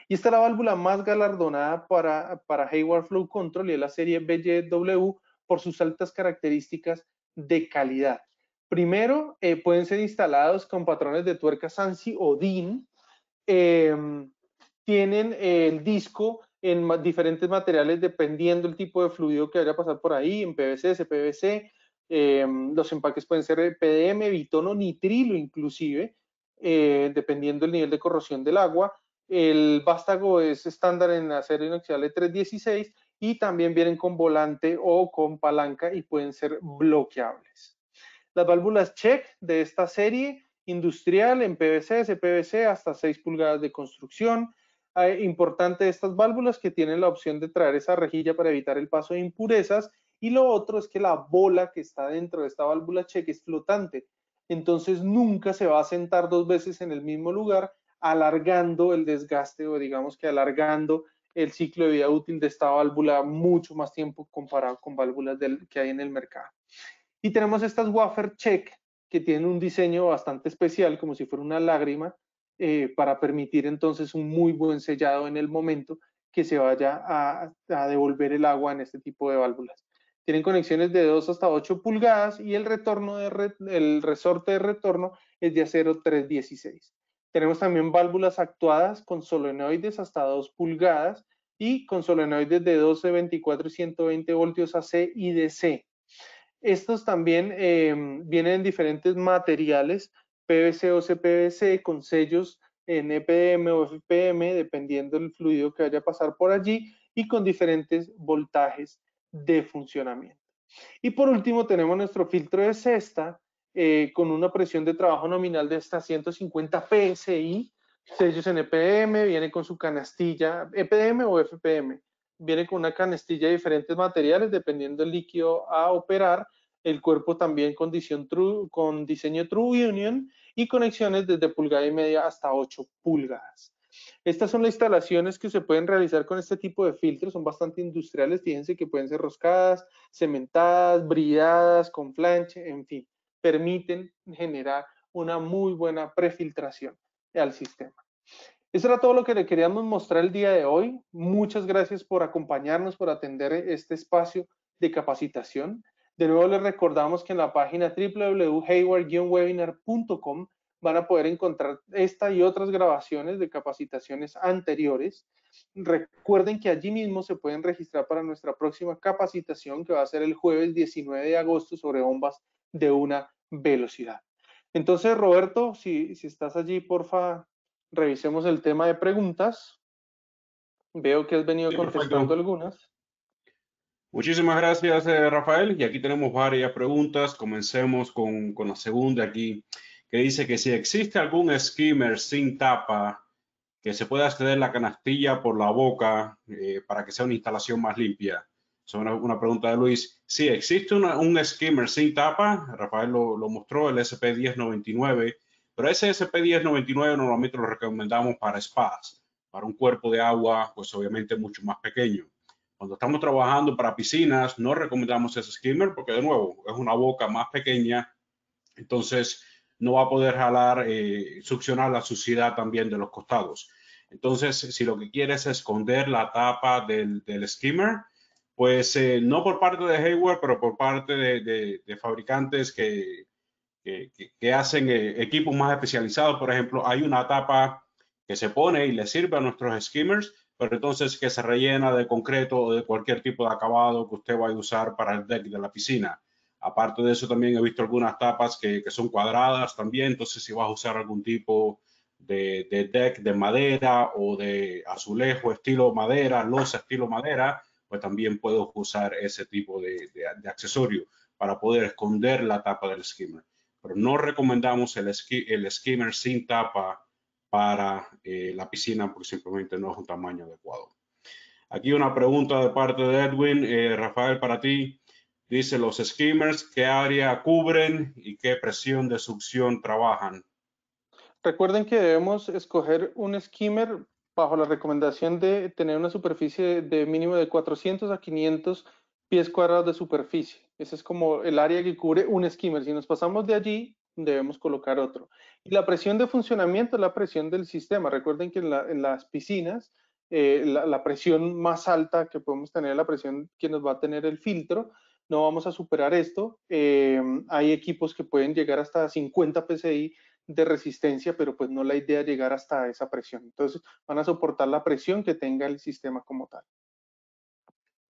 Y esta es la válvula más galardonada para, para Hayward Flow Control y es la serie BJW por sus altas características de calidad. Primero, eh, pueden ser instalados con patrones de tuerca Sansi o DIN. Em, tienen eh, el disco en diferentes materiales dependiendo el tipo de fluido que vaya a pasar por ahí, en PVC, CPVC. Em, los empaques pueden ser eh, PDM, bitono, nitrilo inclusive, dependiendo el nivel de corrosión del agua. El vástago es estándar en acero inoxidable 316 y también vienen con volante o con palanca y pueden ser bloqueables. Las válvulas check de esta serie, industrial en PVC, CPVC, hasta 6 pulgadas de construcción. importante estas válvulas que tienen la opción de traer esa rejilla para evitar el paso de impurezas. Y lo otro es que la bola que está dentro de esta válvula check es flotante. Entonces nunca se va a sentar dos veces en el mismo lugar, alargando el desgaste o digamos que alargando el ciclo de vida útil de esta válvula mucho más tiempo comparado con válvulas que hay en el mercado. Y tenemos estas wafer check que tienen un diseño bastante especial, como si fuera una lágrima, eh, para permitir entonces un muy buen sellado en el momento que se vaya a, devolver el agua en este tipo de válvulas. Tienen conexiones de 2 hasta 8 pulgadas y el, retorno de el resorte de retorno es de acero 316. Tenemos también válvulas actuadas con solenoides hasta 2 pulgadas y con solenoides de 12, 24 y 120 voltios AC y DC. Estos también em, vienen en diferentes materiales, PVC o CPVC, con sellos NPM e o FPM, dependiendo del fluido que vaya a pasar por allí, y con diferentes voltajes de funcionamiento. Y por último tenemos nuestro filtro de cesta, eh, con una presión de trabajo nominal de hasta 150 PSI, sellos en EPM, viene con su canastilla, EPM o FPM, viene con una canastilla de diferentes materiales dependiendo del líquido a operar, el cuerpo también con, true, con diseño True Union y conexiones desde pulgada y media hasta 8 pulgadas. Estas son las instalaciones que se pueden realizar con este tipo de filtros, son bastante industriales, fíjense que pueden ser roscadas, cementadas, brilladas, con flanche, en fin permiten generar una muy buena prefiltración al sistema. Eso era todo lo que le queríamos mostrar el día de hoy. Muchas gracias por acompañarnos, por atender este espacio de capacitación. De nuevo les recordamos que en la página www.hayward-webinar.com van a poder encontrar esta y otras grabaciones de capacitaciones anteriores. Recuerden que allí mismo se pueden registrar para nuestra próxima capacitación que va a ser el jueves 19 de agosto sobre bombas de una velocidad. Entonces, Roberto, si, si estás allí, porfa, revisemos el tema de preguntas. Veo que has venido contestando algunas. Muchísimas gracias, eh, Rafael. Y aquí tenemos varias preguntas. Comencemos con, la segunda aquí, que dice que si existe algún skimmer sin tapa que se pueda acceder la canastilla por la boca eh, para que sea una instalación más limpia una pregunta de Luis. Sí, existe un skimmer sin tapa, Rafael lo, mostró, el SP1099, pero ese SP1099 normalmente lo recomendamos para spas, para un cuerpo de agua, pues obviamente mucho más pequeño. Cuando estamos trabajando para piscinas, no recomendamos ese skimmer porque, de nuevo, es una boca más pequeña, entonces no va a poder jalar, eh, succionar la suciedad también de los costados. Entonces, si lo que quieres es esconder la tapa del, del skimmer, pues eh, no por parte de Hayward, pero por parte de, fabricantes que, que, hacen eh, equipos más especializados. Por ejemplo, hay una tapa que se pone y le sirve a nuestros skimmers, pero entonces que se rellena de concreto o de cualquier tipo de acabado que usted vaya a usar para el deck de la piscina. Aparte de eso, también he visto algunas tapas que, son cuadradas también, entonces si vas a usar algún tipo de, de deck de madera o de azulejo estilo madera, losa estilo madera, pues también puedo usar ese tipo de, de, accesorio para poder esconder la tapa del skimmer. Pero no recomendamos el, skimmer sin tapa para eh, la piscina porque simplemente no es un tamaño adecuado. Aquí una pregunta de parte de Edwin. Eh, Rafael, para ti, dice los skimmers, ¿qué área cubren y qué presión de succión trabajan? Recuerden que debemos escoger un skimmer bajo la recomendación de tener una superficie de mínimo de 400 a 500 pies cuadrados de superficie. Ese es como el área que cubre un skimmer. Si nos pasamos de allí, debemos colocar otro. Y la presión de funcionamiento la presión del sistema. Recuerden que en, las piscinas, eh, la, presión más alta que podemos tener, la presión que nos va a tener el filtro, no vamos a superar esto. Eh, hay equipos que pueden llegar hasta 50 PSI de resistencia, pero pues no la idea llegar hasta esa presión. Entonces van a soportar la presión que tenga el sistema como tal.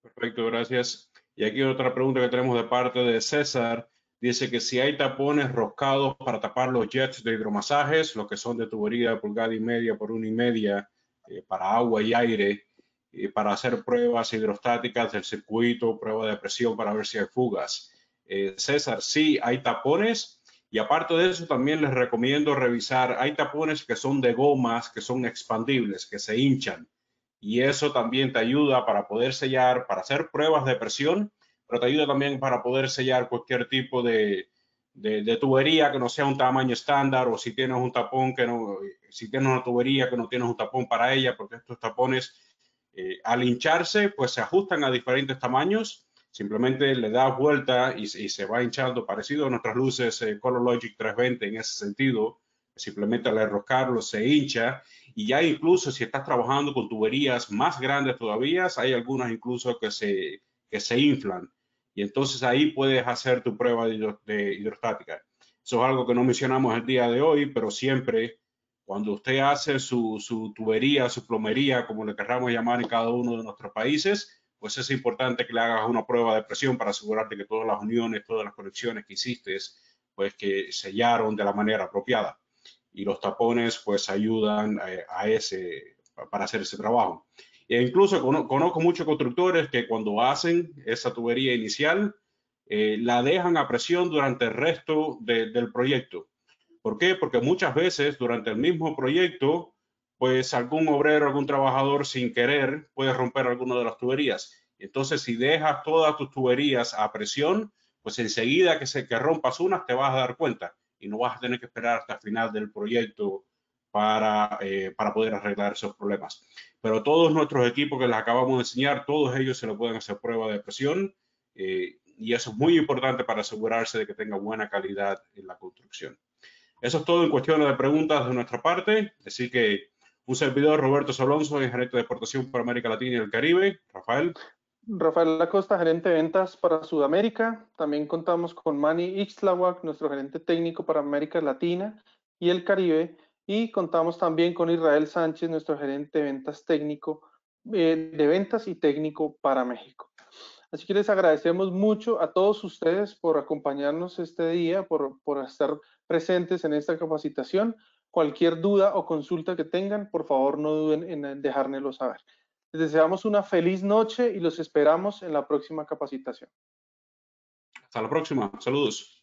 Perfecto, gracias. Y aquí otra pregunta que tenemos de parte de César. Dice que si hay tapones roscados para tapar los jets de hidromasajes, lo que son de tubería de pulgada y media por una y media eh, para agua y aire, para hacer pruebas hidrostáticas del circuito, prueba de presión para ver si hay fugas. Eh, César, sí, hay tapones, y aparte de eso, también les recomiendo revisar, hay tapones que son de gomas, que son expandibles, que se hinchan. Y eso también te ayuda para poder sellar, para hacer pruebas de presión, pero te ayuda también para poder sellar cualquier tipo de, de, tubería que no sea un tamaño estándar o si tienes un tapón que no, si tienes una tubería que no tienes un tapón para ella, porque estos tapones eh, al hincharse pues se ajustan a diferentes tamaños simplemente le da vuelta y, se va hinchando, parecido a nuestras luces eh, 320 en ese sentido, simplemente al enroscarlo se hincha y ya incluso si estás trabajando con tuberías más grandes todavía, hay algunas incluso que se, que se inflan y entonces ahí puedes hacer tu prueba de, hidrostática. Eso es algo que no mencionamos el día de hoy, pero siempre cuando usted hace su, su tubería, su plomería, como le querramos llamar en cada uno de nuestros países, pues es importante que le hagas una prueba de presión para asegurarte que todas las uniones, todas las conexiones que hiciste, pues que sellaron de la manera apropiada. Y los tapones pues ayudan eh, a, ese, para hacer ese trabajo. E incluso conozco muchos constructores que cuando hacen esa tubería inicial, eh, la dejan a presión durante el resto del proyecto. ¿Por qué? Porque muchas veces durante el mismo proyecto pues algún obrero, algún trabajador sin querer puede romper alguna de las tuberías. Entonces, si dejas todas tus tuberías a presión, pues enseguida que, se, que rompas unas te vas a dar cuenta y no vas a tener que esperar hasta el final del proyecto para, eh, poder arreglar esos problemas. Pero todos nuestros equipos que les acabamos de enseñar, todos ellos se lo pueden hacer prueba de presión eh, y eso es muy importante para asegurarse de que tenga buena calidad en la construcción. Eso es todo en cuestiones de preguntas de nuestra parte, así que un servidor, Roberto Solonzo, gerente de exportación para América Latina y el Caribe. Rafael. Rafael Lacosta, gerente de ventas para Sudamérica. También contamos con Manny Ixtlahuac, nuestro gerente técnico para América Latina y el Caribe. Y contamos también con Israel Sánchez, nuestro gerente de ventas técnico, eh, de ventas y técnico para México. Así que les agradecemos mucho a todos ustedes por acompañarnos este día, por, por estar presentes en esta capacitación. Cualquier duda o consulta que tengan, por favor no duden en dejárnoslo saber. Les deseamos una feliz noche y los esperamos en la próxima capacitación. Hasta la próxima. Saludos.